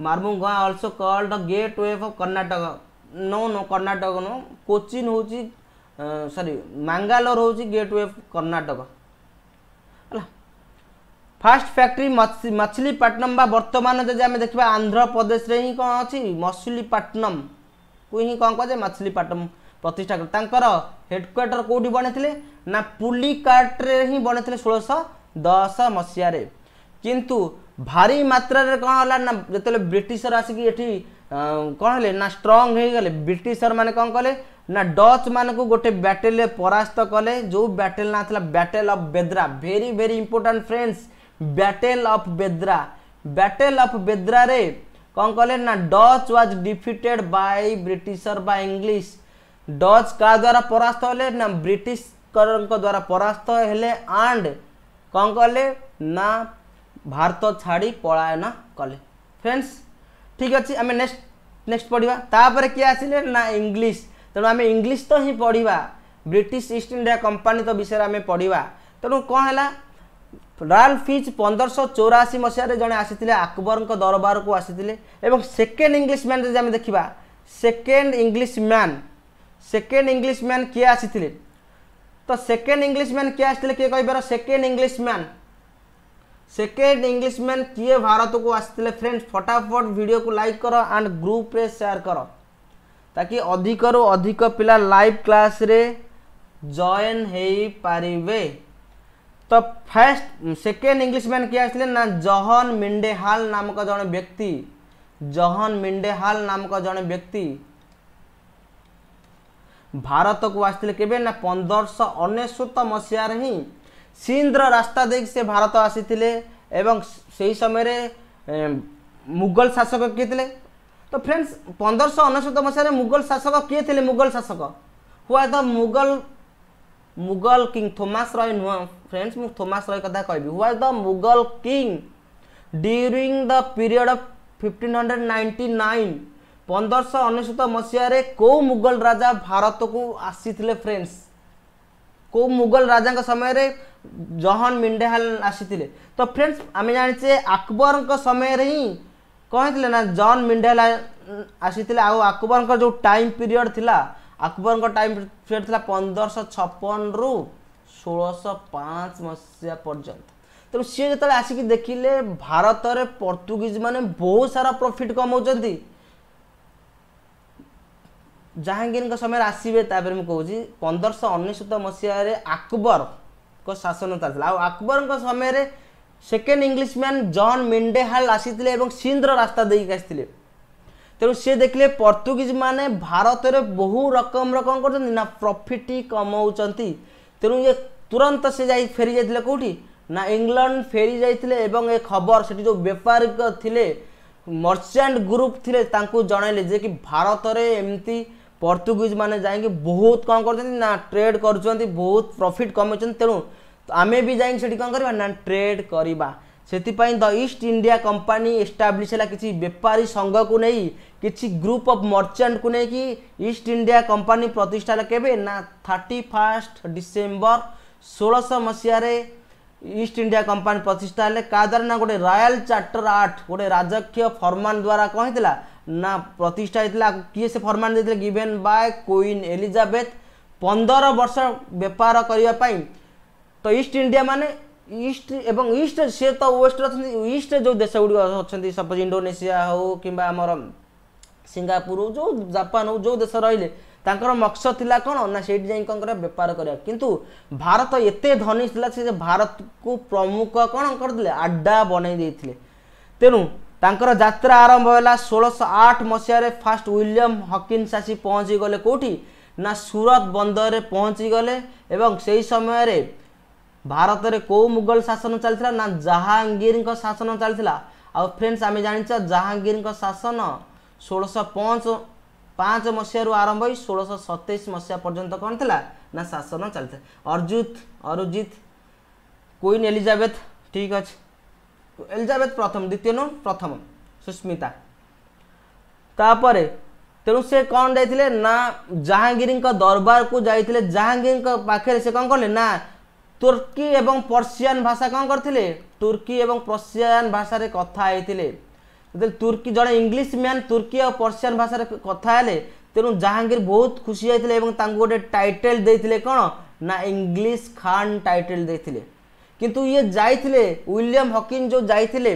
Mormugao also called gateway of Karnataka no no Karnataka no Cochin হচ্ছে সরি মাঙ্গালোর হচ্ছে গেট ওয়ে অফ কর্ণাটক হল ফার্স্ট ফ্যাক্টরি মছলিপাটনম বা বর্তমান যদি আমি দেখা আন্ধ্রপ্রদেশে হি কম অছি মছলিপাটনম কু হি কম কুয়া যায় মছলিপাটনম প্রতিষ্ঠা করে তাঁর হেডকোয়ার্টর কোটি বনাইলে না পুলিকাটরে হি বনাইলে ষোলশ ଦଶ ମସିହାରେ କିନ୍ତୁ ଭାରି ମାତ୍ରାରେ କ'ଣ ହେଲା ନା ଯେତେବେଳେ ବ୍ରିଟିଶର ଆସିକି ଏଠି କ'ଣ ହେଲେ ନା ଷ୍ଟ୍ରଙ୍ଗ ହେଇଗଲେ ବ୍ରିଟିଶର ମାନେ କ'ଣ କଲେ ନା ଡଚ୍ ମାନଙ୍କୁ ଗୋଟେ ବ୍ୟାଟେଲରେ ପରାସ୍ତ କଲେ ଯେଉଁ ବ୍ୟାଟେଲ ନାଁ ଥିଲା battle of Bedara very very important friends battle of Bedara battle of ବେଦ୍ରାରେ କ'ଣ କଲେ ନା ଡଚ୍ ୱାଜ୍ ଡିଫିଟେଡ୍ ବାଇ ବ୍ରିଟିଶର ବା ଇଂଲିଶ ଡଚ୍ କାହା ଦ୍ୱାରା ପରାସ୍ତ ହେଲେ ନା ବ୍ରିଟିଶଙ୍କ ଦ୍ୱାରା ପରାସ୍ତ ହେଲେ ଆଣ୍ଡ কম কলে না ভারত ছাড়ি পলায়ন কলে ফ্রেন্ডস ঠিক আছে আমি নেক্সট নেক্সট পড়া তাপরে কি আসলে না ইংলিশ তেমন আমি ইংলিশ তো হি পড়া ব্রিটিশ ইষ্ট ইন্ডিয়া কোম্পানি তো বিষয়ে আমি পড়া তেমন কম হল রাল ফিজ পনেরশো চৌরাশি মশায় জন আসিলে আকবরক দরবারকু আসিলে এবং সেকেন্ড ইংলিশ ম্যান যদি আমি দেখা second Englishman second Englishman কি আসিলে तो सेकेंड इंग्लिशमैन किए आते किए कह सेकेंड इंग्लिशमैन सेकेंड इंग्लिशमैन किए भारत को आसते फ्रेंड्स फटाफट वीडियो को लाइक कर आंड ग्रुप रे कर ताकि अधिक रु अधिक पिला लाइव क्लास रे जॉइन हो पारे तो फर्स्ट सेकेंड इंग्लिशमैन किए आसते ना जहन मिंडेहाल नामक जड़े व्यक्ति जहन मिंडेहाल नामक जड़े व्यक्ति ଭାରତ କୁ ଆସିଥିଲେ କେବେ ନା ପନ୍ଦରଶହ ଅନେଶ୍ୱତ ମସିହାରେ ହିଁ ସିନ୍ଦର ରାସ୍ତା ଦେଇକି ସେ ଭାରତ ଆସିଥିଲେ ଏବଂ ସେହି ସମୟରେ ମୁଗଲ ଶାସକ କିଏ ଥିଲେ ତ ଫ୍ରେଣ୍ଡସ୍ ପନ୍ଦରଶହ ଅନେଶ୍ୱତ ମସିହାରେ ମୁଗଲ ଶାସକ କିଏ ଥିଲେ ମୁଗଲ ଶାସକ ହୁଆ ତ Mughal Mughal king Thomas Roe ନୁହଁ ଫ୍ରେଣ୍ଡସ୍ ମୁଁ ଥୋମାସ ରୟ କଥା କହିବି ହୁଆ the Mughal king during the period of fifteen hundred ninety nine पंदरश अनेशत मसीह कौ मुगल राजा भारत को आसी फ्रेंड्स कौ मुगल राजा समय रे जहन मिंडेहाल आसी तो फ्रेंड्स आम जाने आकबर समय रे कौन थे ना जन मिंडेहाल आसी आकबर जो टाइम पीरियड था आकबर टाइम पीरियड था पंदरश छपन रु षोलश पाँच मसीहा पर्यंत तेनाली आसिक देखिले भारत में पर्तुगिज मैंने बहुत सारा प्रफिट कमाऊँ ଜାହାଙ୍ଗୀରଙ୍କ ସମୟରେ ଆସିବେ ତାପରେ ମୁଁ କହୁଛି ପନ୍ଦରଶହ ଅନେଶ୍ୱତ ମସିହାରେ ଆକବରଙ୍କ ଶାସନ ଚାଲିଥିଲା ଆଉ ଆକବରଙ୍କ ସମୟରେ ସେକେଣ୍ଡ ଇଂଲିଶମ୍ୟାନ୍ ଜନ୍ ମିଣ୍ଡେହାଲ ଆସିଥିଲେ ଏବଂ ସିନ୍ଧର ରାସ୍ତା ଦେଇକି ଆସିଥିଲେ ତେଣୁ ସେ ଦେଖିଲେ ପର୍ତ୍ତୁଗୀଜ ମାନେ ଭାରତରେ ବହୁ ରକମର କ'ଣ କରୁଛନ୍ତି ନା ପ୍ରଫିଟ୍ କମାଉଛନ୍ତି ତେଣୁ ଇଏ ତୁରନ୍ତ ସେ ଯାଇ ଫେରି ଯାଇଥିଲେ କେଉଁଠି ନା ଇଂଲଣ୍ଡ ଫେରି ଯାଇଥିଲେ ଏବଂ ଏ ଖବର ସେଠି ଯେଉଁ ବେପାରିକ ଥିଲେ ମର୍ଚାଣ୍ଟ ଗ୍ରୁପ୍ ଥିଲେ ତାଙ୍କୁ ଜଣାଇଲେ ଯେ କି ଭାରତରେ ଏମିତି ପର୍ତ୍ତୁଗୀଜ ମାନେ ଯାଇକି ବହୁତ କ'ଣ କରୁଛନ୍ତି ନା ଟ୍ରେଡ୍ କରୁଛନ୍ତି ବହୁତ ପ୍ରଫିଟ୍ କମାଉଛନ୍ତି ତେଣୁ ଆମେ ବି ଯାଇକି ସେଠି କ'ଣ କରିବା ନା ଟ୍ରେଡ୍ କରିବା ସେଥିପାଇଁ the East India company establish ହେଲା କିଛି ବେପାରୀ ସଂଘକୁ ନେଇ କିଛି ଗ୍ରୁପ୍ ଅଫ୍ ମର୍ଚାଣ୍ଟକୁ ନେଇକି ଇଷ୍ଟ ଇଣ୍ଡିଆ କମ୍ପାନୀ ପ୍ରତିଷ୍ଠା ହେଲା କେବେ ନା ଥାର୍ଟି ଫାର୍ଷ୍ଟ ଡିସେମ୍ବର ଷୋଳଶହ ମସିହାରେ ଇଷ୍ଟ ଇଣ୍ଡିଆ କମ୍ପାନୀ ପ୍ରତିଷ୍ଠା ହେଲେ କାହା ଦ୍ୱାରା ନା ଗୋଟେ ରୟାଲ ଚାର୍ଟର ଆର୍ଟ ଗୋଟେ ରାଜକୀୟ ଫର୍ମାନ ଦ୍ୱାରା କ'ଣ ହେଇଥିଲା ନା ପ୍ରତିଷ୍ଠା ହେଇଥିଲା କିଏ ସେ ଫର୍ମାଟ୍ ଦେଇଥିଲେ ଗିଭେନ୍ ବାଏ କୁଇନ୍ ଏଲିଜାବେଥ୍ ପନ୍ଦର ବର୍ଷ ବେପାର କରିବା ପାଇଁ ତ ଇଷ୍ଟ ଇଣ୍ଡିଆ ମାନେ ଇଷ୍ଟ ଏବଂ ଇଷ୍ଟ ସିଏ ତ ୱେଷ୍ଟରେ ଅଛନ୍ତି ଇଷ୍ଟରେ ଯେଉଁ ଦେଶ ଗୁଡ଼ିକ ଅଛନ୍ତି ସପୋଜ୍ ଇଣ୍ଡୋନେସିଆ ହେଉ କିମ୍ବା ଆମର ସିଙ୍ଗାପୁର ଯେଉଁ ଜାପାନ ହେଉ ଯେଉଁ ଦେଶ ରହିଲେ ତାଙ୍କର ମକସଦ ଥିଲା କ'ଣ ନା ସେଇଠି ଯାଇ କ'ଣ କରିବା ବେପାର କରିବା କିନ୍ତୁ ଭାରତ ଏତେ ଧନୀ ଥିଲା ସେ ଭାରତକୁ ପ୍ରମୁଖ କ'ଣ କରିଦେଲେ ଆଡ୍ଡା ବନେଇ ଦେଇଥିଲେ ତେଣୁ तर जा आरम्भ होला षोलश आठ मसहे फास्ट ओलियम हकिन्स आसि पहुँचिगले के सुरत बन्दरे पहचिगले एउटा समय भारत भारतले मुगल शासन चाहिँ न जहाङ्गीर शासन चाहिँ आउ फ्रेन्डस् आम जान्छ जहाङ्गीर शासन षोश पच पाँच मसहारु आरम्भश सतैस मसहा पर्यन्त कन् था न शासन चाहिँ अरजुत अरुजित क्वीन एलिजाबेथ ठीक अछ ଏଲିଜାବେଥ୍ ପ୍ରଥମ ଦ୍ୱିତୀୟ ନୁ ପ୍ରଥମ ସୁସ୍ମିତା ତାପରେ ତେଣୁ ସେ କ'ଣ ଯାଇଥିଲେ ନା ଜାହାଙ୍ଗୀରଙ୍କ ଦରବାରକୁ ଯାଇଥିଲେ ଜାହାଙ୍ଗୀରଙ୍କ ପାଖରେ ସେ କ'ଣ କଲେ ନା ତୁର୍କୀ ଏବଂ ପର୍ସିଆନ୍ ଭାଷା କ'ଣ କରିଥିଲେ ତୁର୍କୀ ଏବଂ ପର୍ସିଆନ୍ ଭାଷାରେ କଥା ହେଇଥିଲେ ଯେତେବେଳେ ତୁର୍କୀ ଜଣେ ଇଂଲିଶ ମ୍ୟାନ୍ ତୁର୍କୀ ଆଉ ପର୍ସିଆନ୍ ଭାଷାରେ କଥା ହେଲେ ତେଣୁ ଜାହାଙ୍ଗୀର ବହୁତ ଖୁସି ଯାଇଥିଲେ ଏବଂ ତାଙ୍କୁ ଗୋଟେ ଟାଇଟେଲ୍ ଦେଇଥିଲେ କ'ଣ ନା ଇଂଲିଶ ଖାନ୍ ଟାଇଟେଲ୍ ଦେଇଥିଲେ किंतु ये जाते विलियम हकिंग जो जाते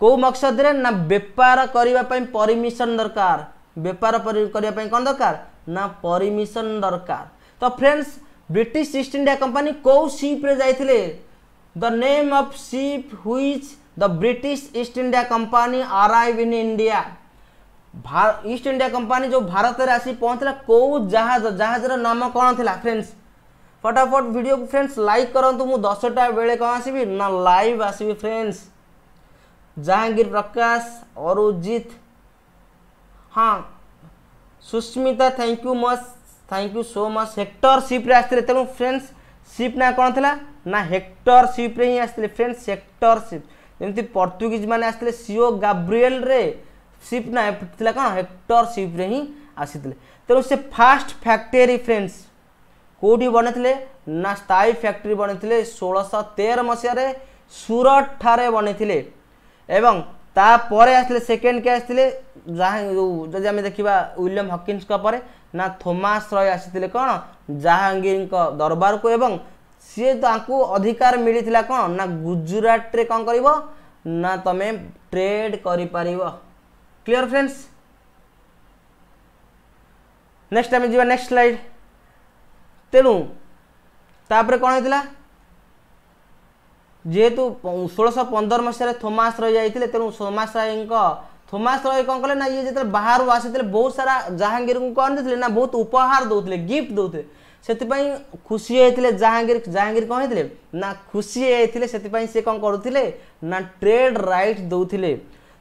कौ मकसद ना बेपार करने परमिशन दरकार बेपार करने कौन दरकार ना परमिशन दरकार तो friends British East India company कौ सीप्रे जाते द नेम ऑफ सीप हुईज the British East India company arrive in India East India company जो भारत में आसी पहुँचला कौ जहाज जहाजर नाम कौन थी फ्रेंड्स फटाफट वीडियो को फ्रेंड्स लाइक करूँ मुझ दसटा बेले कौन आसवि ना लाइव आसवि फ्रेंड्स जहांगीर प्रकाश अरुजित हाँ Susmita thank you much thank you so much Hector सिप्रे आसते तेणु फ्रेंड्स सिप ना कौन थी ना हेक्टर सिप्रे ही आसते फ्रेंड्स हेक्टर सिप जमी पर्तुगीज मैंने आसते सीओ गाब्रिएल रे सिप ना कौन हेक्टर सिप्रे ही आसी तेणु से फास्ट फैक्टेरी फ्रेंड्स କେଉଁଠି ବନେଇଥିଲେ ନା ସ୍ଥାୟୀ ଫ୍ୟାକ୍ଟ୍ରି ବନେଇଥିଲେ ଷୋଳଶହ ତେର ମସିହାରେ ସୁରଟଠାରେ ବନେଇଥିଲେ ଏବଂ ତାପରେ ଆସିଥିଲେ ସେକେଣ୍ଡ କିଏ ଆସିଥିଲେ ଯାହା ଯଦି ଆମେ ଦେଖିବା ୱିଲିୟମ୍ ହକିନ୍ସଙ୍କ ପରେ ନା ଥୋମାସ୍ ରୟ ଆସିଥିଲେ କ'ଣ ଜାହାଙ୍ଗୀରଙ୍କ ଦରବାରକୁ ଏବଂ ସିଏ ତାଙ୍କୁ ଅଧିକାର ମିଳିଥିଲା କ'ଣ ନା ଗୁଜୁରାଟରେ କ'ଣ କରିବ ନା ତମେ ଟ୍ରେଡ୍ କରିପାରିବ କ୍ଲିଅର୍ ଫ୍ରେଣ୍ଡସ୍ ନେକ୍ସଟ ଆମେ ଯିବା ନେକ୍ସଟ ସ୍ଲାଇଡ଼ ତେଣୁ ତାପରେ କ'ଣ ହେଇଥିଲା ଯେହେତୁ ଷୋଳଶହ ପନ୍ଦର ମସିହାରେ ଥୋମାସ ରୟ ଯାଇଥିଲେ ତେଣୁ ଥୋମାସ ରୟଙ୍କ ଥୋମାସ ରୟ କ'ଣ କଲେ ନା ଇଏ ଯେତେବେଳେ ବାହାରୁ ଆସିଥିଲେ ବହୁତ ସାରା ଜାହାଙ୍ଗୀରଙ୍କୁ କ'ଣ ଦେଇଥିଲେ ନା ବହୁତ ଉପହାର ଦେଉଥିଲେ ଗିଫ୍ଟ ଦେଉଥିଲେ ସେଥିପାଇଁ ଖୁସି ହେଇଥିଲେ ଜାହାଙ୍ଗୀର ଜାହାଙ୍ଗୀର କ'ଣ ହେଇଥିଲେ ନା ଖୁସି ହେଇଥିଲେ ସେଥିପାଇଁ ସେ କ'ଣ କରୁଥିଲେ ନା ଟ୍ରେଡ୍ ରାଇଟ୍ ଦେଉଥିଲେ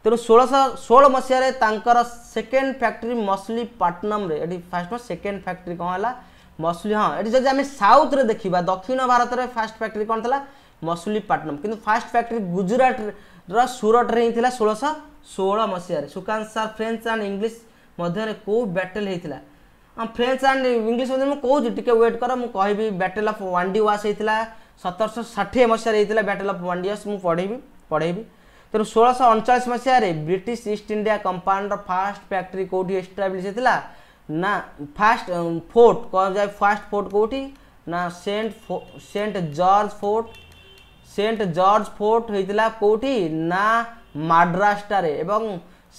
ତେଣୁ ଷୋଳଶହ ଷୋହଳ ମସିହାରେ ତାଙ୍କର ସେକେଣ୍ଡ ଫ୍ୟାକ୍ଟ୍ରି ମସଲିପାଟନମରେ ଏଠି ଫାଷ୍ଟ ସେକେଣ୍ଡ ଫ୍ୟାକ୍ଟ୍ରି କ'ଣ ହେଲା मसूली हाँ ये जब आम साउथ देखा दक्षिण भारत में फास्ट फैक्ट्री कौन था मसूलीपाटनम कि फास्ट फैक्ट्री गुजरात सूरट रही थी षोलश षोल मसीह सुकांत सार फ्रेंच आंड इंग्लीश मध्य कौ बैटल होता है फ्रेंच आंड इंग्लीश मुझे कौच टे वेट कर मुझे कह बैटल अफ वाणी वाश होता सतरश षाठी मसीह होता बैटल अफ वाणी वाश मुझे पढ़े पढ़ेबी तेरु षोलश अड़चाश मसीह ब्रिट इंडिया कंपानी फास्ट फैक्ट्री कौटी एस्टाब्लीश होता है ନା ଫାଷ୍ଟ ଫୋର୍ଟ କୁହାଯାଏ ଫାଷ୍ଟ ଫୋର୍ଟ କେଉଁଠି ନା saint saint George fort saint George fort হয়েছিল কোটি না মাড্রাসটারে এবং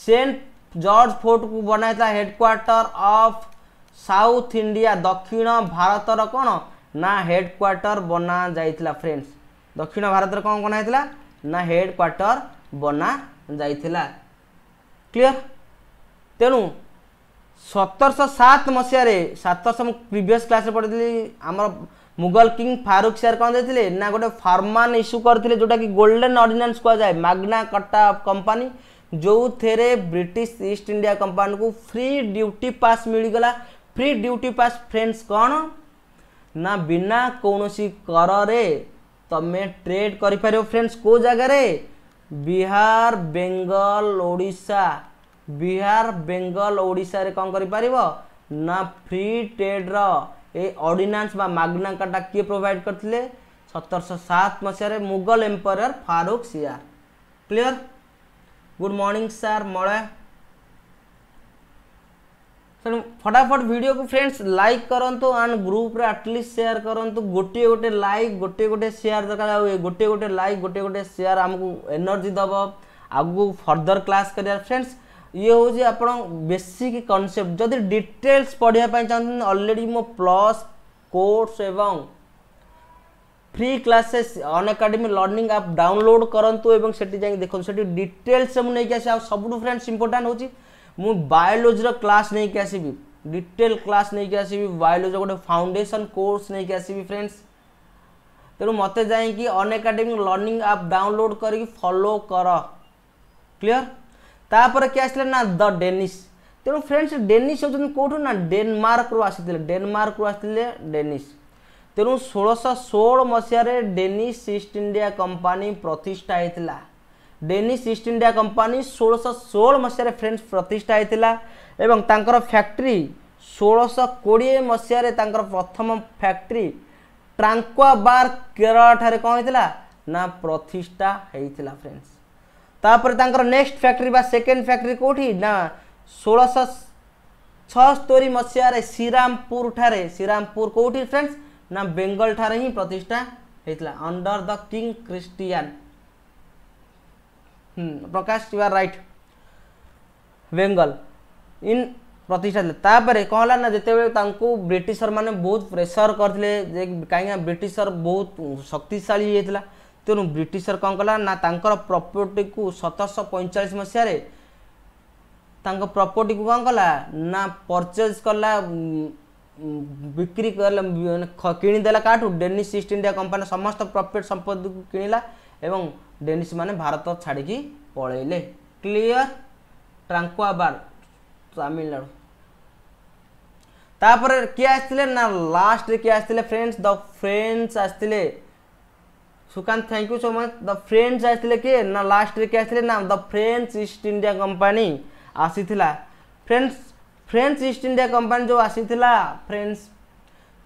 সেন্ট জর্জ ফোর্টকু বনা হয়েছিল হেডকোয়ার্টর অফ সাউথ ইন্ডিয়া দক্ষিণ ভারতর কোণ না হেডকোয়ার্টর বনা যাই ফ্রেন্ডস দক্ষিণ ভারতর কম বনা হয়েছিল না হেডকোয়ার্টর বনা যাই ক্লিয়ার তেণু प्रिवियस क्लास सत मस म किंग क्लासर म म म ना म म म म जोटा कि किङ फारुख स्यार कन् गए फरमा इस्यु गरि गोल्डेन अर्डनान्स कुरा मग्ना कटा company free duty East India गला फ्री ड्यूटी पास मिगला फ्रि ड्युटी पास फ्रेन्डस् कन् नौसी करे तेड गरिपार फ्रेंड्स को जग्गा बिहार बेङ्गल ओडा ବିହାର ବେଙ୍ଗଲ ଓଡ଼ିଶାରେ କ'ଣ କରିପାରିବ ନା ଫ୍ରି ଟ୍ରେଡ୍ର ଏ ଅର୍ଡିନାନ୍ସ ବା ମାଗନା କାର୍ଡ଼ଟା କିଏ ପ୍ରୋଭାଇଡ଼ କରିଥିଲେ ସତରଶହ ସାତ ମସିହାରେ Mughal emperor Farrukhsiyar clear good morning sir ମଳେ ତେଣୁ ଫଟାଫଟ ଭିଡ଼ିଓକୁ ଫ୍ରେଣ୍ଡସ୍ ଲାଇକ୍ କରନ୍ତୁ ଆଣ୍ଡ ଗ୍ରୁପ୍ରେ ଆଟଲିଷ୍ଟ ସେୟାର କରନ୍ତୁ ଗୋଟିଏ ଗୋଟେ ଲାଇକ୍ ଗୋଟିଏ ଗୋଟେ ସେୟାର ଦରକାର ଆଉ ଗୋଟିଏ ଗୋଟେ ଲାଇକ୍ ଗୋଟିଏ ଗୋଟେ ସେୟାର ଆମକୁ ଏନର୍ଜି ଦେବ ଆଗକୁ ଫର୍ଦର କ୍ଲାସ୍ କରିବା ଫ୍ରେଣ୍ଡସ୍ ये हूँ आप बेसिक कनसेप्ट जदि डिटेल्स पढ़ापी चाहते अलरेडी मो प्लस कोर्स एवं फ्री क्लासेस अन एकाडेमी आप डाउनलोड करूँ और से देखो से डिटेल्स मुझे आस सब फ्रेंड्स इंपोर्टां हूँ बायोलोजी क्लास नहीं आसबि डिटेल क्लास नहीं आसबि बायोलोजी गोटे फाउंडेसन कोर्स नहीं आसबि फ्रेंड्स तेणु मत जाकि अन एकाडेमिक आप डाउनलोड करके कर क्लीयर ତାପରେ କିଏ ଆସିଥିଲେ ନା ଦ ଡେନିସ୍ ତେଣୁ ଫ୍ରେଣ୍ଡସ୍ ଡେନିସ୍ ହେଉଛନ୍ତି କେଉଁଠୁ ନା ଡେନମାର୍କରୁ ଆସିଥିଲେ ଡେନମାର୍କରୁ ଆସିଥିଲେ ଡେନିସ୍ ତେଣୁ ଷୋଳଶହ ଷୋହଳ ମସିହାରେ ଡେନିସ୍ ଇଷ୍ଟ ଇଣ୍ଡିଆ କମ୍ପାନୀ ପ୍ରତିଷ୍ଠା ହୋଇଥିଲା ଡେନିସ୍ ଇଷ୍ଟ ଇଣ୍ଡିଆ କମ୍ପାନୀ ଷୋଳଶହ ଷୋହଳ ମସିହାରେ ଫ୍ରେଣ୍ଡସ୍ ପ୍ରତିଷ୍ଠା ହୋଇଥିଲା ଏବଂ ତାଙ୍କର ଫ୍ୟାକ୍ଟ୍ରି ଷୋଳଶହ କୋଡ଼ିଏ ମସିହାରେ ତାଙ୍କର ପ୍ରଥମ ଫ୍ୟାକ୍ଟ୍ରି ଟ୍ରାଙ୍କ୍ୱାବାର୍ କେରଳ ଠାରେ କ'ଣ ହୋଇଥିଲା ନା ପ୍ରତିଷ୍ଠା ହୋଇଥିଲା ଫ୍ରେଣ୍ଡସ୍ तापर तर नेक्स्ट फैक्ट्री बा सेकेंड फैक्ट्री कौटी ना षोलश छोरी मसीह श्रीरामपुर ठार श्रीरामपुर कौटी फ्रेंड्स ना बेंगल ठार ही प्रतिष्ठा होता under the king Christian Prakash you are right Bengal इन प्रतिष्ठा कहला ना जिते ब्रिटिशर मैंने बहुत प्रेसर करते कहीं ब्रिटर बहुत शक्तिशाली होता है ତେଣୁ ବ୍ରିଟିଶର କ'ଣ କଲା ନା ତାଙ୍କର ପ୍ରପର୍ଟିକୁ ସତରଶହ ପଇଁଚାଳିଶ ମସିହାରେ ତାଙ୍କ ପ୍ରପର୍ଟିକୁ କ'ଣ କଲା ନା ପରଚେଜ କଲା ବିକ୍ରି କଲେ କିଣିଦେଲା କାଠୁ ଡେନିସ୍ ଇଷ୍ଟ ଇଣ୍ଡିଆ କମ୍ପାନୀ ସମସ୍ତ ପ୍ରଫିଟ୍ ସମ୍ପତ୍ତିକୁ କିଣିଲା ଏବଂ ଡେନିସ୍ ମାନେ ଭାରତ ଛାଡ଼ିକି ପଳେଇଲେ କ୍ଲିଅର୍ ଟ୍ରାଙ୍କୁଆବାର ତାମିଲନାଡ଼ୁ ତାପରେ କିଏ ଆସିଥିଲେ ନା ଲାଷ୍ଟରେ କିଏ ଆସିଥିଲେ ଫ୍ରେଣ୍ଡସ୍ ଦ ଫ୍ରେଣ୍ଡସ୍ ଆସିଥିଲେ Sukanta thank you so much the friends আসলে কি না লাস্টরে কে আসলে না the friends East India company আসিলা friends friends East India company যে আসিলা ফ্রেন্ডস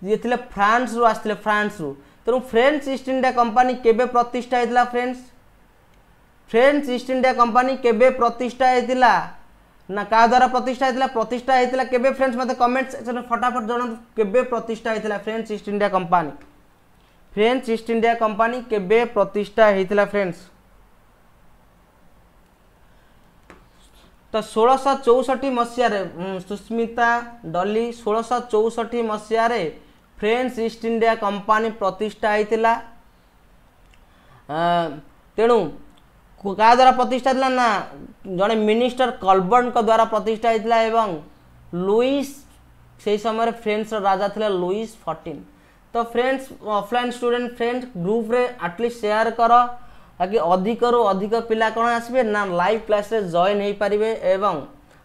ইয়ে ফ্রান্স রু আসলে ফ্রান্স রু তেমন ফ্রেন্ডস ইস্ট ইন্ডিয়া কোম্পানি কেবে প্রতিষ্ঠা হয়েছিল friends friends East India company কেবে প্রতিষ্ঠা হয়েছিল না কাহ দ্বারা প্রতিষ্ঠা হয়েছিল প্রতিষ্ঠা হয়েছিল কেবে ফ্রেন্ডস মতো কমেন্টস সেকশন ফটাফট জনাও কেবে প্রতিষ্ঠা হয়েছিল friends East India company French East India company के प्रतिष्ठा होता फ्रेंड्स तो षोलश चौसठ मसीह सुस्मिता डली षोलश चौसठ मसीह फ्रेंच ईस्ट इंडिया कंपानी प्रतिष्ठा होता तेणु क्या द्वारा प्रतिष्ठा था ना जड़े मिनिस्टर कलबर्ण द्वारा प्रतिष्ठा होता है लुईस से समय फ्रेंस राजा थे लुईस फर्टिन तो friends offline student friend group रे एटलिस्ट शेयर कर ताकि अधिक रु अधिक पिला कौन आसबे ना लाइव क्लास जॉन हो पारे एवं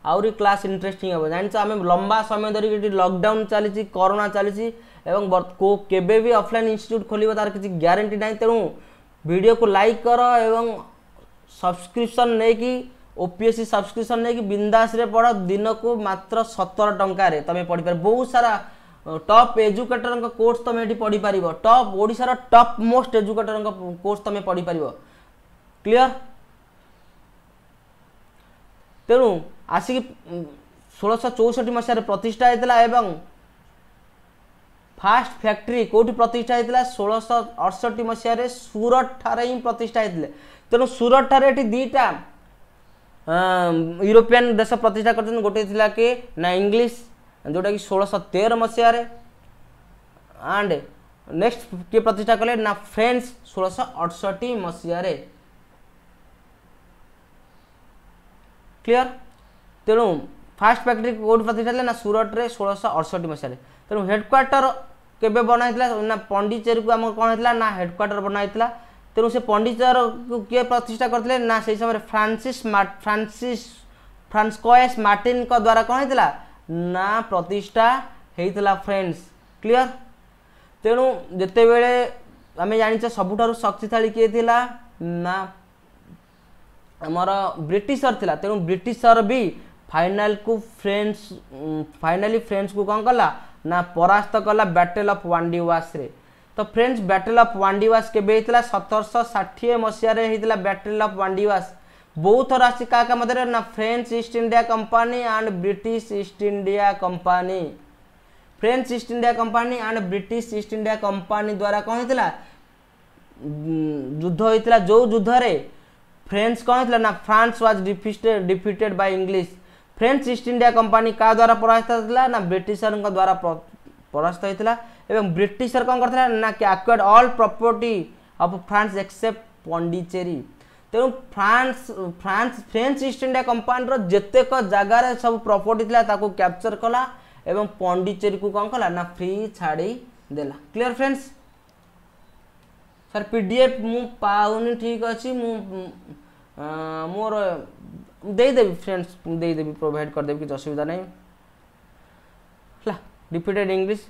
आहरी क्लास इंटरेस्टिंग हम जान आम लंबा समय धरिक लकडाउन चली करोना चली को केबे भी खोल तार किसी ग्यारंटी ना तेणु भिडियो को लाइक कर एवं सब्सक्रिपन नहीं कि ओपीएससी सब्सक्रिप्सन नहीं कि बिंदास पढ़ दिन को मात्र सतर टकर तुम पढ़ी पार बहुत सारा টপ এজুকেটরঙ্ কোর্স তুমি এটি পড়িপারিব টপ ওড়িশার টপ মোস্ট এজুকেটরঙ্ কোর্স তুমি পড়িপারিব ক্লিয়ার তেণু আসিকি ষোলশ চৌষঠি মশায় প্রতিষ্ঠা হয়েছিল এবং ফার্স্ট ফ্যাক্টরি কোটি প্রতিষ্ঠা হয়েছিল ষোলশ অড়ষঠি মশায় সুরট ঠারে হি প্রতিষ্ঠা হয়েছিল তেণু সুরট ঠারে এটি দুইটা ইউরোপিয়ান দেশ প্রতিষ্ঠা করছেন গোটে লা কি না ইংলিশ ଯେଉଁଟାକି ଷୋହଳଶହ ତେର ମସିହାରେ ଆଣ୍ଡ ନେକ୍ସଟ କିଏ ପ୍ରତିଷ୍ଠା କଲେ ନା ଫ୍ରେଞ୍ଚ ଷୋହଳଶହ ଅଠଷଠି ମସିହାରେ କ୍ଲିଅର ତେଣୁ ଫାଷ୍ଟ ଫ୍ୟାକ୍ଟ୍ରି କେଉଁଠି ପ୍ରତିଷ୍ଠା ହେଲେ ନା ସୁରଟରେ ଷୋହଳଶହ ଅଠଷଠି ମସିହାରେ ତେଣୁ ହେଡ଼କ୍ୱାର୍ଟର କେବେ ବନା ହେଇଥିଲା ନା ପଣ୍ଡିଚେରୀକୁ ଆମର କ'ଣ ହେଇଥିଲା ନା ହେଡ଼କ୍ୱାର୍ଟର ବନା ହେଇଥିଲା ତେଣୁ ସେ ପଣ୍ଡିଚେରୀକୁ କିଏ ପ୍ରତିଷ୍ଠା କରିଥିଲେ ନା ସେହି ସମୟରେ ଫ୍ରାନ୍ସିସ୍ ଫ୍ରାନ୍ସିସ୍ ଫ୍ରାନ୍ସକୋଏସ୍ ମାର୍ଟିନଙ୍କ ଦ୍ୱାରା କ'ଣ ହେଇଥିଲା ନା ପ୍ରତିଷ୍ଠା ହେଇଥିଲା ଫ୍ରେଣ୍ଡସ୍ କ୍ଲିଅର ତେଣୁ ଯେତେବେଳେ ଆମେ ଜାଣିଛେ ସବୁଠାରୁ ଶକ୍ତିଶାଳୀ କିଏ ଥିଲା ନା ଆମର ବ୍ରିଟିଶର ଥିଲା ତେଣୁ ବ୍ରିଟିଶର ବି ଫାଇନାଲକୁ ଫ୍ରେଣ୍ଡସ୍ ଫାଇନାଲି ଫ୍ରେଣ୍ଡସ୍କୁ କ'ଣ କଲା ନା ପରାସ୍ତ କଲା ବ୍ୟାଟେଲ୍ ଅଫ୍ ୱାନ୍ଡିୱାସ୍ରେ ତ ଫ୍ରେଣ୍ଡସ୍ ବ୍ୟାଟେଲ୍ ଅଫ୍ ୱାନ୍ଡିୱାସ୍ କେବେ ହେଇଥିଲା ସତରଶହ ଷାଠିଏ ମସିହାରେ ହେଇଥିଲା ବ୍ୟାଟେଲ୍ ଅଫ୍ ୱାନ୍ଡିୱାସ୍ बोथ राशि का मतलब ना French East India company and British East India company French East India company and British East India company द्वारा कौन होता युद्ध होता जो युद्ध फ्रेंच कौन होता ना France was defeated defeated by English French East India company क्या द्वारा परास्त होता ना ब्रिटिशर द्वारा परास्त होता एवं ब्रिटिशर कौन करता ना कि acquired all property France except Pondicherry ତେଣୁ France France French East India କମ୍ପାନୀର ଯେତେକ ଜାଗାରେ ସବୁ ପ୍ରପର୍ଟି ଥିଲା ତାକୁ କ୍ୟାପଚର କଲା ଏବଂ ପଣ୍ଡିଚେରୀକୁ କ'ଣ କଲା ନା ଫ୍ରି ଛାଡ଼ି ଦେଲା clear friends sir P D F ମୁଁ ପାଉନି ଠିକ୍ ଅଛି ମୁଁ ମୋର ଦେଇଦେବି ଫ୍ରେଣ୍ଡସ୍ ଦେଇଦେବି ପ୍ରୋଭାଇଡ଼ କରିଦେବି କିଛି ଅସୁବିଧା ନାହିଁ ହେଲା ରିପିଟେଡ଼ ଇଂଲିଶ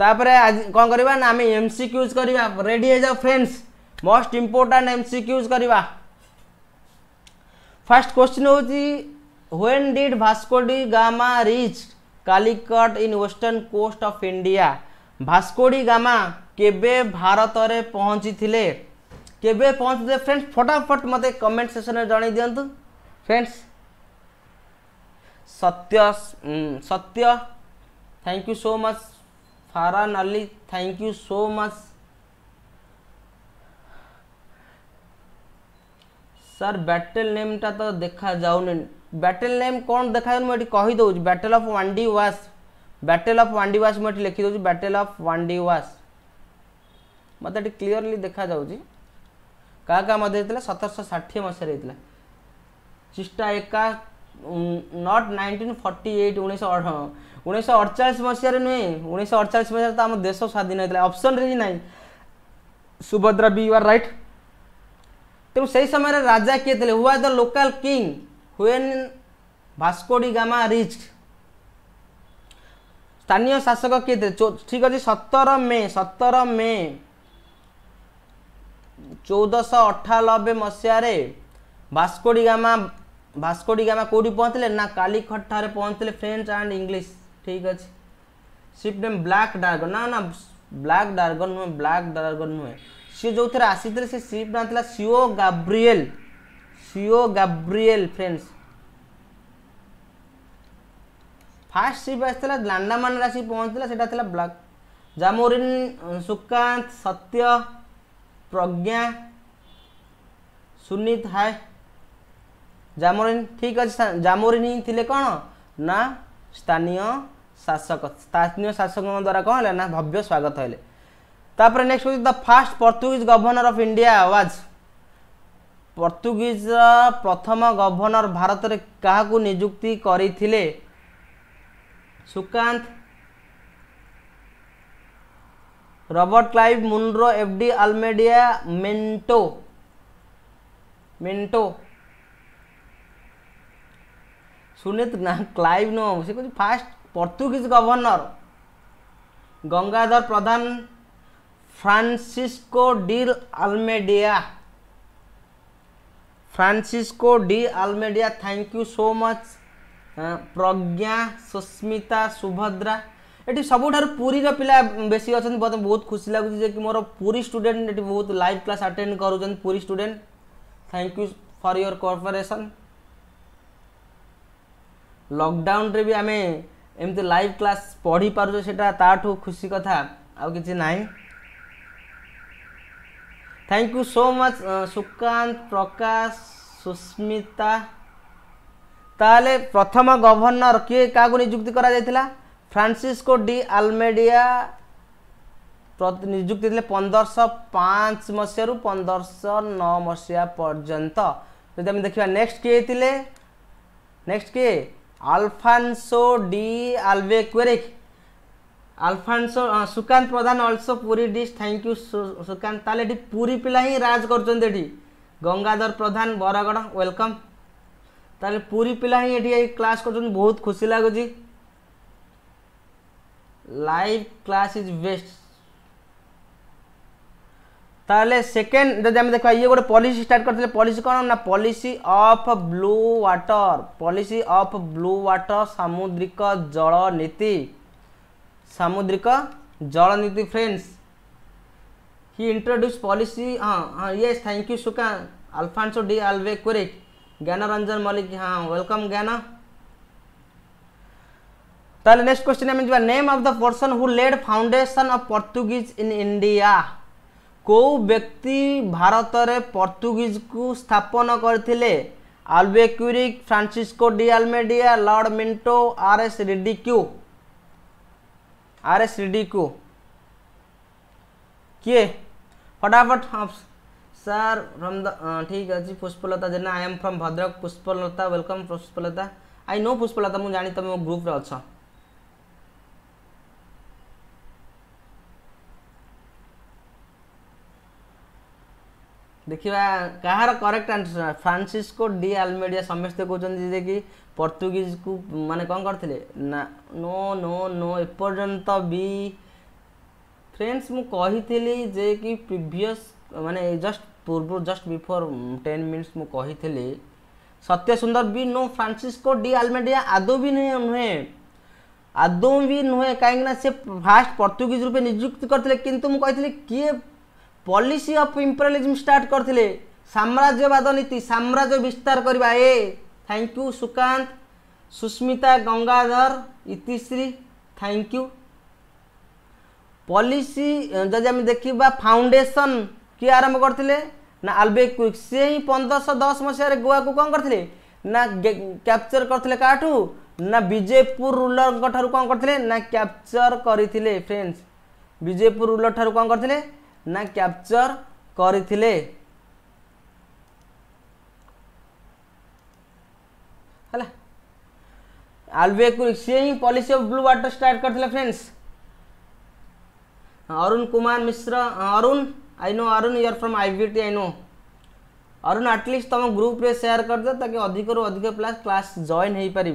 ତାପରେ କ'ଣ କରିବା ନା ଆମେ ଏମ୍ ସି କ୍ୟୁଜ୍ କରିବା ରେଡ଼ି ହେଇଯାଉ friends most important M C Qs କରିବା ଫାର୍ଷ୍ଟ କ୍ୱେଶ୍ଚିନ୍ ହେଉଛି when did Vasco da Gama reach Calicut in western coast of India Vasco da Gama କେବେ ଭାରତରେ ପହଞ୍ଚିଥିଲେ କେବେ ପହଞ୍ଚିଥିଲେ ଫ୍ରେଣ୍ଡସ୍ ଫଟାଫଟ ମୋତେ କମେଣ୍ଟ ସେକ୍ସନ୍ରେ ଜଣାଇ ଦିଅନ୍ତୁ friends Satya Satya thank you so much farhan ali thank you so much sir battle ନେମ୍ଟା ତ ଦେଖାଯାଉନି ବ୍ୟାଟେଲ୍ ନେମ୍ କ'ଣ ଦେଖାଯାଉନି ମୁଁ ଏଠି କହିଦେଉଛି battle of Wandiwash battle of Wandiwash ମୁଁ ଏଠି ଲେଖିଦେଉଛି battle of Wandiwash ମୋତେ ଏଠି କ୍ଲିଅରଲି ଦେଖାଯାଉଛି କାହା କାହା ମଧ୍ୟ ହେଇଥିଲା ସତରଶହ ଷାଠିଏ ମସିହାରେ ହେଇଥିଲା ଚିଷ୍ଟା ଏକା ନଟ୍ ନାଇଣ୍ଟିନ୍ ଫର୍ଟି ଏଇଟ୍ ଉଣେଇଶହ ଉଣେଇଶହ ଅଡ଼ଚାଳିଶ ମସିହାରେ ନୁହେଁ ଉଣେଇଶହ ଅଡ଼ଚାଳିଶ ମସିହାରେ ତ ଆମ ଦେଶ ସ୍ୱାଧୀନ ହେଇଥିଲା ଅପସନ୍ରେ ହିଁ ନାହିଁ ସୁଭଦ୍ରା ବି ୟୁ ଆର୍ ରାଇଟ୍ ତେଣୁ ସେହି ସମୟରେ ରାଜା କିଏ ଥିଲେ who are the local king when Vasco da Gama reach ସ୍ଥାନୀୟ ଶାସକ କିଏ ଥିଲେ ଠିକ୍ ଅଛି ସତର ମେ ସତର ମେ ଚଉଦଶହ ଅଠାନବେ ମସିହାରେ ଭାସ୍କୋଡ଼ି ଗାମା ଭାସ୍କୋଡ଼ି ଗାମା କେଉଁଠି ପହଞ୍ଚିଲେ ନା କାଲିକଟ୍ଠାରେ ପହଞ୍ଚିଲେ ଫ୍ରେଞ୍ଚ ଆଣ୍ଡ ଇଂଲିଶ ठीक अच्छे सीप नेम ब्लाक ड्रागन ना ना ब्लाक ड्रागन नुह ब्लाक ड्रागन नुहे सी जो थे आसी से सीप ना था Sao Gabriel Sao Gabriel friends first ship आसाला लांडामान आसिक पहुँचला से ब्लाक जामोरीन सुकांत सत्य प्रज्ञा सुनीत हाय जमोरीन ठीक अच्छे जामोरीन थी कौन ना स्थानीय ଶାସକ ସ୍ଥାନୀୟ ଶାସକଙ୍କ ଦ୍ୱାରା କ'ଣ ହେଲେ ନା ଭବ୍ୟ ସ୍ୱାଗତ ହେଲେ ତାପରେ ନେକ୍ସଟ ହେଉଛି the first Portuguese governor of India ଆୱାଜ ପର୍ତ୍ତୁଗୀଜର ପ୍ରଥମ ଗଭର୍ଣ୍ଣର ଭାରତରେ କାହାକୁ ନିଯୁକ୍ତି କରିଥିଲେ Sukanta Robert Clive Munro F de Almeida Minto Minto ଶୁଣି ନା କ୍ଲାଇଭ୍ ନୁହଁ ସେ କହୁଛି first Portuguese governor Gangadhar Pradhan Francisco de Almeida Francisco de Almeida thank you so much Pragya Susmita Subhadra ये सबुठ पूरी पिला बेसी अच्छा मत बहुत खुशी लगुच मोर पुरी स्टूडेंट ये बहुत लाइव क्लास अटेंड करूँ पूरी student thank you for your cooperation lockdown रे भी आम एमती लाइव क्लास पढ़ी ସେଇଟା ତାଠୁ खुशी कथा आई thank you so much Sukanta Prakash Susmita ताले प्रथम गवर्नर किए क्या निजुक्ति करा फ्रांसिस्को डी आलमेडिया निजुक्ति थे पंदरश पाँच मसीह पंदरश नौ मसीहा पर्यंत जब आम देखा नेक्स्ट किए नेक्स्ट किए Alfonso de Albuquerque Alfonso Sukanta Pradhan also Puri ডিস থ্যাংক ইউ সুকান্ত তাহলে এটি পুরী পিলা হি রাজ করছেন এটি গঙ্গাধর প্রধান বরগড় ওয়েলকম তাহলে পুরী পিলা হি এটি ক্লাস করছেন বহুত খুশি লাগুছি লাইভ ক্লাস ইজ বেস্ট ताले सेकेंड जब हम देखा ये गोटे पॉलिसी स्टार्ट करते हैं पॉलिसी कौन है ना policy of blue water policy of blue water सामुद्रिक जल नीति सामुद्रिक जल नीति फ्रेंड्स ही इंट्रोड्यूस पॉलिसी हाँ हाँ ये थैंक यू सुका Alfonso de Albuquerque Gyan Ranjan Malik हाँ वेलकम ज्ञान ताले नेक्स्ट क्वेश्चन है name of the person who led foundation of Portuguese in India कौ व्यक्ति भारत पर्तुगीज को स्थापन करते Albuquerque Francisco de Almeida Lord Minto R S रिडिक्यू आर एस रिडिक्यू किए फटाफट सर फ्रम द ठीक अच्छे Pushpalata Jena I am from Bhadrak Pushpalata welcome Pushpalata I know Pushpalata मुझे जानी तुम ग्रुप अच्छा देखा कहार correct answer Francisco de Almeida समस्ते कौन कि पर्तुगिज को मान कौन करते नो नो नो एपर्तंत भी फ्रेंड्स मुझे जे कि प्रिभस मानने जस्ट पूर्व जस्ट बिफोर टेन मिनिट्स मुझे सत्य सुंदर भी नो फ्रांसीस्को डी आलमेडिया आदो भी नुह नुहे आदो भी नुहे कहीं फास्ट पर्तुगीज रूपे निजुक्ति करते कि मुझे किए ପଲିସି ଅଫ୍ ଇମ୍ପ୍ରେଲିଜିମ୍ ଷ୍ଟାର୍ଟ କରିଥିଲେ ସାମ୍ରାଜ୍ୟବାଦ ନୀତି ସାମ୍ରାଜ୍ୟ ବିସ୍ତାର କରିବା ଏ thank you Sukanta Susmita Gangadhar Itishree thank you policy ଯଦି ଆମେ ଦେଖିବା ଫାଉଣ୍ଡେସନ୍ କିଏ ଆରମ୍ଭ କରିଥିଲେ ନା ଆଲବେ କ୍ୱିକ୍ ସେ ହିଁ ପନ୍ଦରଶହ ଦଶ ମସିହାରେ ଗୋଆକୁ କ'ଣ କରିଥିଲେ ନା କ୍ୟାପଚର୍ କରିଥିଲେ କାହାଠୁ ନା ବିଜେପୁର ରୁଲର୍ଙ୍କ ଠାରୁ କ'ଣ କରିଥିଲେ ନା କ୍ୟାପଚର୍ କରିଥିଲେ ଫ୍ରେଣ୍ଡସ୍ ବିଜେପୁର ରୁଲର୍ ଠାରୁ କ'ଣ କରିଥିଲେ ना कैप्चर कर ହେଲା ଆଲବେକୁ ସିଏ ହିଁ policy of blue water start କରିଥିଲେ Arun Kumar Mishra Arun I know Arun you are from IBT I know Arun at least तुम ग्रुप रे शेयर कर दे ताकि अधिक रु अधिक प्लस क्लास जॉइन हो पारे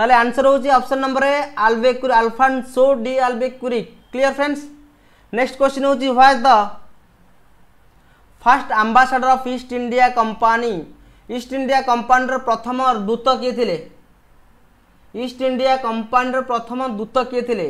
तेल आंसर होची option number A Albuquerque Alfonso de Albuquerque clear friends next question ହେଉଛି what is the first ambassador of East India company East India କମ୍ପାନୀର ପ୍ରଥମ ଦୂତ କିଏ ଥିଲେ ଇଷ୍ଟ ଇଣ୍ଡିଆ କମ୍ପାନୀର ପ୍ରଥମ ଦୂତ କିଏ ଥିଲେ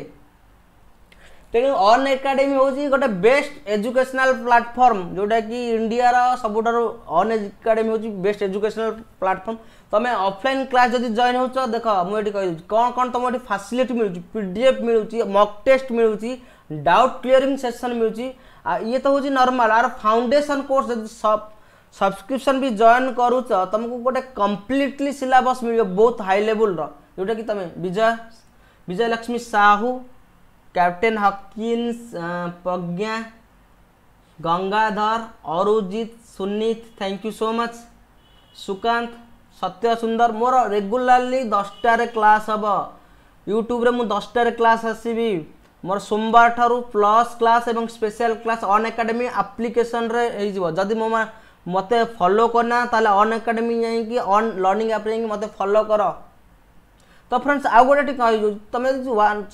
ତେଣୁ ଅନ୍ ଏକାଡେମୀ ହେଉଛି ଗୋଟେ ବେଷ୍ଟ ଏଜୁକେସନାଲ ପ୍ଲାଟଫର୍ମ ଯେଉଁଟାକି ଇଣ୍ଡିଆର ସବୁଠାରୁ ଅନ୍ ଏକାଡେମୀ ହେଉଛି ବେଷ୍ଟ ଏଜୁକେସନାଲ ପ୍ଲାଟଫର୍ମ ତୁମେ ଅଫଲାଇନ୍ କ୍ଲାସ୍ ଯଦି ଜଏନ୍ ହେଉଛ ଦେଖ ମୁଁ ଏଠି କହିଦେଉଛି କ'ଣ କ'ଣ ତୁମ ଏଠି ଫାସିଲିଟି ମିଳୁଛି ପି ଡି ଏଫ୍ ମିଳୁଛି ମକ୍ ଟେଷ୍ଟ ମିଳୁଛି डाउट क्लीयरिंग सेसन ये तो हूँ नर्माल आर फाउंडेसन कोर्स सब सब्सक्रिप्सन भी जॉइन करुच तुमको गोटे कम्प्लीटली सिलेबस मिल बहुत हाई लेवल जोटा कि तुम Vijay Vijay Lakshmi Sahu captain Hawkins Pragya Gangadhar Arijit Sunit thank you so much Sukanta Satya Sundar मोर रेगुलाली दसटार क्लास हम यूट्यूब रे क्लास आसवि मोर सोमवार ठार् प्लस क्लास और स्पेशल क्लास अनएकाडेमी आप्लिकेसन जदि मो मत फलो करना तेल अनएकाडेमी जान लर्णिंग आप मत फलो कर तो फ्रेंड्स आउ गोटे तुम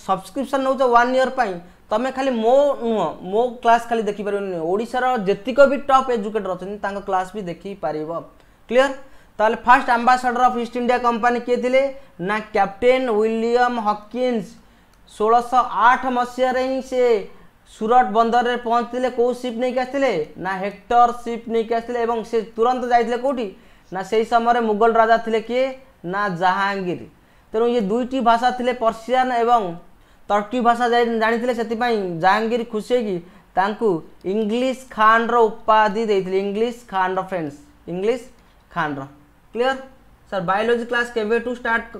सब्सक्रिपन नौ वन इयर पर तुम्हें खाली मो नुह मो क्लास खाली देखिपर ओडार जितक भी टप एजुकेटर अच्छा क्लास भी देखिपर क्लीयर ताल first ambassador of East India company किए थे ना कैप्टेन विलियम हकिन्स षोलश आठ मसीह से सूरत बंदर में पहुँचे कौ सीप नहीं कि आसते ना हेक्टर सीप नहीं से तुरंत जाते कौटी ना से समय मुगल राजा थे किए ना जहांगीर तेणु ये दुईट भाषा थे पर्सीयन एवं तर्की भाषा जानते से जहांगीर खुशी इंग्लीश खान रि दे इंग्लीश खान रेन्स इंग्लीश खान र क्लीयर सर बायोलोजी क्लास केवे टू स्टार्ट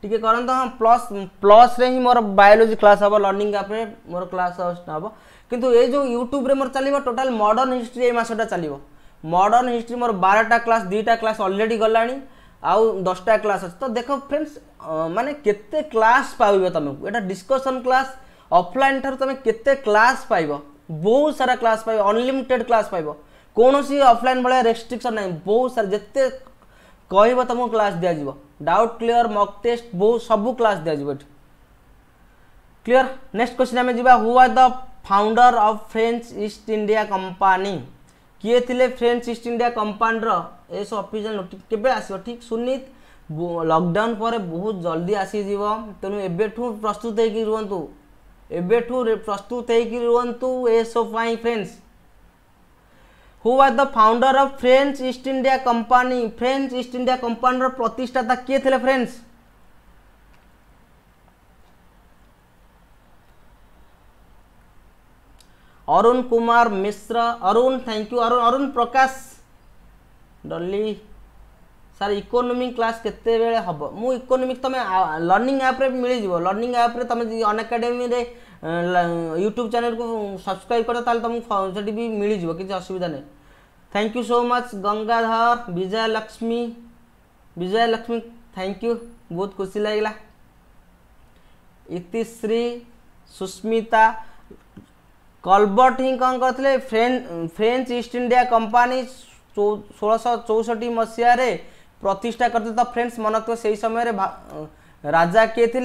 টিকে କରନ୍ତୁ ହଁ ପ୍ଲସ୍ ପ୍ଲସ୍ରେ ହିଁ ମୋର ବାୟୋଲୋଜି କ୍ଲାସ୍ ହେବ ଲର୍ଣ୍ଣିଂ ଆପ୍ରେ ମୋର କ୍ଲାସ୍ ହେବ କିନ୍ତୁ ଏଇ ଯେଉଁ ୟୁଟ୍ୟୁବ୍ରେ ମୋର ଚାଲିବ ଟୋଟାଲ୍ ମଡ଼ର୍ଣ୍ଣ ହିଷ୍ଟ୍ରି ଏଇ ମାସଟା ଚାଲିବ ମଡ଼ର୍ଣ୍ଣ ହିଷ୍ଟ୍ରି ମୋର ବାରଟା କ୍ଲାସ୍ ଦୁଇଟା କ୍ଲାସ୍ ଅଲରେଡ଼ି ଗଲାଣି ଆଉ ଦଶଟା କ୍ଲାସ୍ ଅଛି ତ ଦେଖ ଫ୍ରେଣ୍ଡସ୍ ମାନେ କେତେ କ୍ଲାସ୍ ପାଇବ ତୁମକୁ ଏଇଟା ଡିସ୍କସନ୍ କ୍ଲାସ୍ ଅଫଲାଇନ୍ ଠାରୁ ତୁମେ କେତେ କ୍ଲାସ୍ ପାଇବ ବହୁତ ସାରା କ୍ଲାସ୍ ପାଇବ ଅନଲିମିଟେଡ୍ କ୍ଲାସ୍ ପାଇବ କୌଣସି ଅଫଲାଇନ୍ ଭଳିଆ ରେଷ୍ଟ୍ରିକ୍ସନ୍ ନାହିଁ ବହୁତ ସାରା ଯେତେ କହିବ ତୁମକୁ କ୍ଲାସ୍ ଦିଆଯିବ ଡାଉଟ୍ କ୍ଲିୟର ମକ୍ ଟେଷ୍ଟ ବହୁ ସବୁ କ୍ଲାସ୍ ଦିଆଯିବ ଏଠି କ୍ଲିଅର ନେକ୍ସଟ କ୍ୱେଶ୍ଚିନ୍ ଆମେ ଯିବା who are the founder of French East India company କିଏ ଥିଲେ ଫ୍ରେଞ୍ଚ ଇଷ୍ଟ ଇଣ୍ଡିଆ କମ୍ପାନୀର ଏସବୁ ଅଫିସିଆଲ ନୋଟିସ୍ କେବେ ଆସିବ ଠିକ୍ ସୁନିତ ଲକଡାଉନ୍ ପରେ ବହୁତ ଜଲ୍ଦି ଆସିଯିବ ତେଣୁ ଏବେଠୁ ପ୍ରସ୍ତୁତ ହେଇକି ରୁହନ୍ତୁ ଏବେଠୁ ପ୍ରସ୍ତୁତ ହେଇକି ରୁହନ୍ତୁ ଏସବୁ ପାଇଁ friends who was the founder of French East India company French East India company रो प्रतिष्ठाता किए थे friends Arun Kumar Mishra Arun thank you Arun Arun Prakash डल्ली सर इकोनोमिक क्लास के हम मुकोनोमिक तुम लर्णिंग आप्रे मिल जाव लर्णिंग आप्रे तुम जी अनकाडेमी यूट्यूब चैनल को सब्सक्राइब कर तुमको भी मिल जाव किसी असुविधा नहीं thank you so much Gangadhar Vijay Lakshmi Vijay Lakshmi thank you बहुत खुशी लगला इतिश्री सुस्मिता कलबर्ट ही कौन करते French French East India company षोलश चौष्टि मसीह प्रतिष्ठा करते तो फ्रेंड्स मन तो से समय राजा किए थे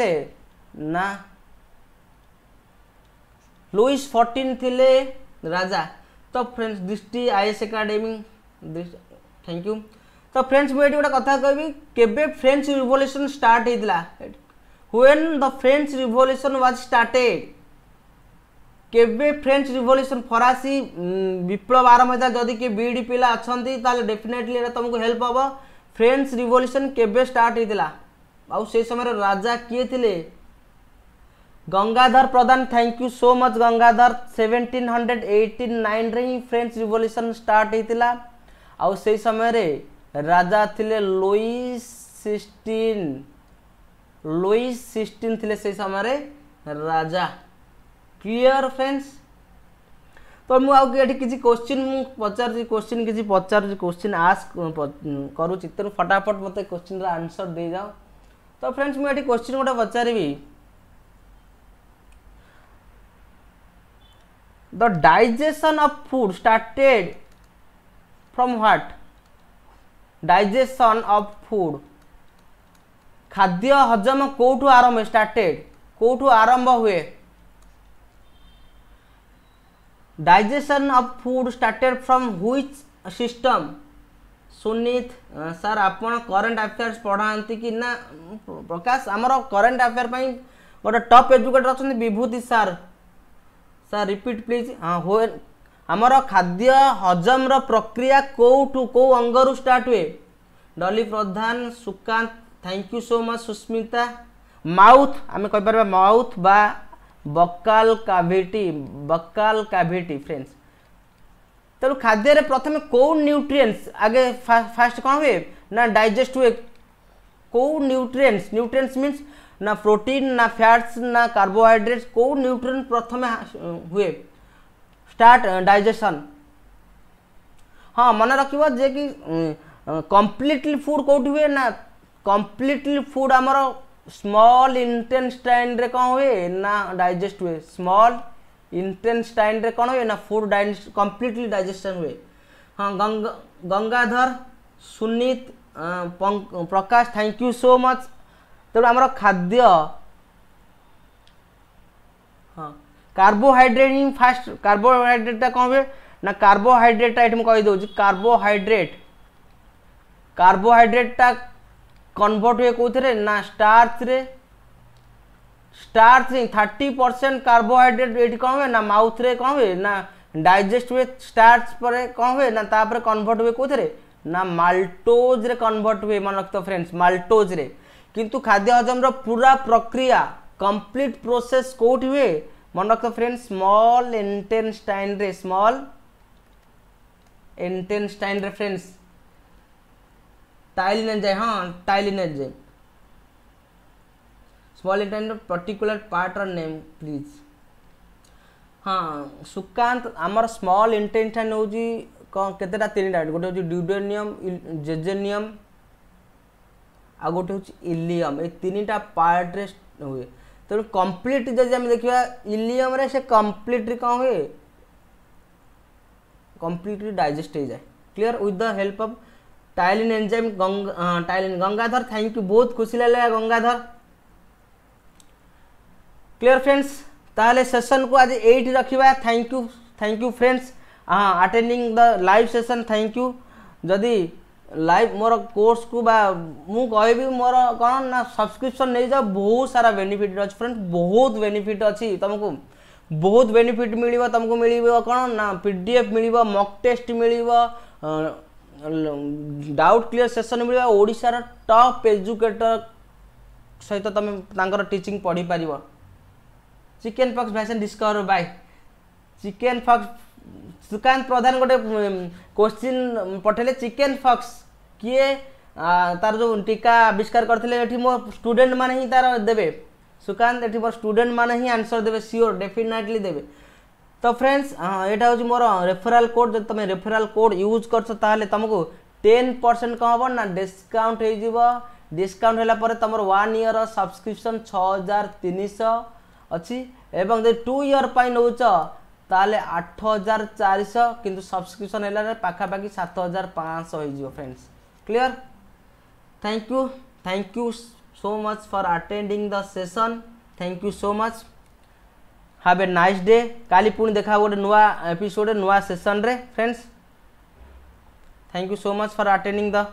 ना लुईस फोर्टीन थे राजा तो friends Drishti IAS academy thank you तो फ्रेंड्स मुझे गोटे कथा कह केबे फ्रेंच रिवल्यूशन स्टार्ट होता when the French revolution was started केवे फ्रेंच रिवल्यूशन फरासी विप्लव आरंभ होता जदि किए बी डी पिला अच्छा डेफिनेटली तुमको हेल्प हम फ्रेंच रिवल्यूशन केवे स्टार्ट होता आ समय राजा किए थे Gangadhar Pradhan thank you so much Gangadhar seventeen hundred eighteen nine रे ही फ्रेंच रिवल्यूशन स्टार्ट होता आई समय समय राजा थिले लुईस सिक्सटीन लुईस सिक्सटीन थिले से समय राजा क्लियर फ्रेंड्स तो मुझे किसी क्वेश्चन पचार क्वेश्चन किसी पचार क्वेश्चन आस्क करूँ तेनाली फटाफट मत क्वेश्चन रनसर दे जाओ तो फ्रेंड्स मुझे क्वेश्चन गोटे पचारि the digestion of food started from what digestion of food খাদ্য হজম কোউঠু আরম্ভ স্টার্টেড কোউঠু আরম্ভ হুয়ে digestion of food started from which system Sunit sir আপনার করেন্ট আফেয়ার্স পড়াতে কি না প্রকাশ আমার করেন্ট আফেয়ার গোটে টপ এজুকেটর অনেক Bibhuti sir sir repeat please हाँ आम खाद्य हजम प्रक्रिया कौटू कौ अंगर स्टार्ट हुए डली Pradhan Sukant thank you so much Susmita mouth आम कहीपर माउथ बा बकाल काभीटी बकाल काभीटी फ्रेंड्स तेणु खाद्य प्रथम कौ न्यूट्रिएंट्स आगे फास्ट कौन हुए ना डाइजेस्ट हुए कौ न्यूट्रिएंट्स न्यूट्रिएंट्स मीनस ना प्रोटीन ना फैट्स ना कार्बोहाइड्रेट्स कौ न्यूट्रन प्रथम हुए स्टार्ट डाइजेशन uh, हाँ मन रखे कि कम्प्लीटली फुड कौटी हुए ना कम्प्लीटली फुड आमर स्मल इंटेन्स्टाइन कौन हुए ना डाइजेस्ट हुए स्मल इंटेन्स्टाइन कौन हुए ना फुड कम्प्लीटली डाइजेसन हुए हाँ गंग Gangadhar Sunit uh, Prakash thank you so much ତେଣୁ ଆମର ଖାଦ୍ୟ ହଁ କାର୍ବୋହାଇଡ୍ରେଟ୍ ହିଁ ଫାଷ୍ଟ କାର୍ବୋହାଇଡ୍ରେଟ୍ଟା କ'ଣ ହୁଏ ନା କାର୍ବୋହାଇଡ୍ରେଟ୍ଟା ଏଠି ମୁଁ କହିଦେଉଛି କାର୍ବୋହାଇଡ୍ରେଟ୍ କାର୍ବୋହାଇଡ୍ରେଟ୍ଟା କନଭର୍ଟ ହୁଏ କେଉଁଥିରେ ନା ଷ୍ଟାର୍ଚରେ ଷ୍ଟାର୍ଚ ହିଁ ଥାର୍ଟି ପରସେଣ୍ଟ କାର୍ବୋହାଇଡ୍ରେଟ୍ ଏଠି କ'ଣ ହୁଏ ନା ମାଉଥରେ କ'ଣ ହୁଏ ନା ଡାଇଜେଷ୍ଟ ହୁଏ ଷ୍ଟାର୍ଚ ପରେ କ'ଣ ହୁଏ ନା ତାପରେ କନଭର୍ଟ ହୁଏ କେଉଁଥିରେ ନା ମାଲ୍ଟୋଜ୍ରେ କନଭର୍ଟ ହୁଏ ମନେ ରଖିଥିବ ଫ୍ରେଣ୍ଡସ୍ ମାଲ୍ଟୋଜ୍ରେ কিন্তু খাদ্য হজমর পুরা প্রক্রিয়া কমপ্লিট প্রোসেস কোটি হুয়ে মনে রাখ ফ্রেন্ড স্মল এন্টেনস্টাইনরে স্মল এন্টেনস্টাইনরে फ्रेंड्स टाइल एंजाइम हाँ टाइल एंजाइम स्मॉल इंटेन पर्टिकुलर पार्ट और नेम प्लीज हाँ सुकांत आमर स्मल इंटेन्टाइन हूँ कौन के तीन गोटे हूँ ड्यूडेनियम जेजेनियम आ गोटे हूँ इलीयम ये तीन टा पार्ट्रे हुए तेणु कंप्लीट जब देखा इलीयम से कम्प्लीट कौन हुए कम्प्लीट डाइजेस्ट हो जाए clear with the help of ptyalin enzyme ptyalin Gangadhar thank you बहुत खुशी लगे गंगाधर क्लियर फ्रेंड्स ताले सेशन को आज एट रखा thank you thank you friends attending the live session thank you जदि लाइफ मोर कोर्स को बा मु कह मोर कौन ना सब्सक्रिप्शन नहीं जाओ बहुत सारा बेनिफिट अच्छे फ्रेंड बहुत बेनिफिट अच्छी तुमको बहुत बेनिफिट मिल तुमको मिल कौन ना पी डी एफ मिल मक टेस्ट मिल डाउट क्लीयर सेसन मिल ओार टप एजुकेटर सहित तुम तर टीचिंग पढ़ी पार चिकेन फक्स भैसे डिस्कवर बाय चिकेन फक्स सुकांत प्रधान गोटे क्वेश्चन पठेले चिकेन फक्स किए तार जो टीका आविष्कार कर मो स्टूडे मैंने तार देवे सुकांत ये मोर स्टूडेंट मैंने आंसर देवे सियोर डेफिनेटली देवे तो फ्रेंड्स यहाँ हूँ मोर रेफराल कोड जब तुम रेफराल कोड यूज करमको टेन परसेंट कम हम ना डिस्काउंट हो डिस्काउंट होगा तुम वन इयर सब्सक्रिप्सन छः हजार तीन सौ अच्छी एवं टू इयर पर नौ ताले 8400 किंतु सब्सक्रिप्शन है लारे पाखा हजार पाँच हो जियो friends clear thank you thank you so much for attending the session thank you so much have a nice day काली पुणी देखा गोटे नुवा एपिसोड नुवा सेशन रे friends thank you so much for attending the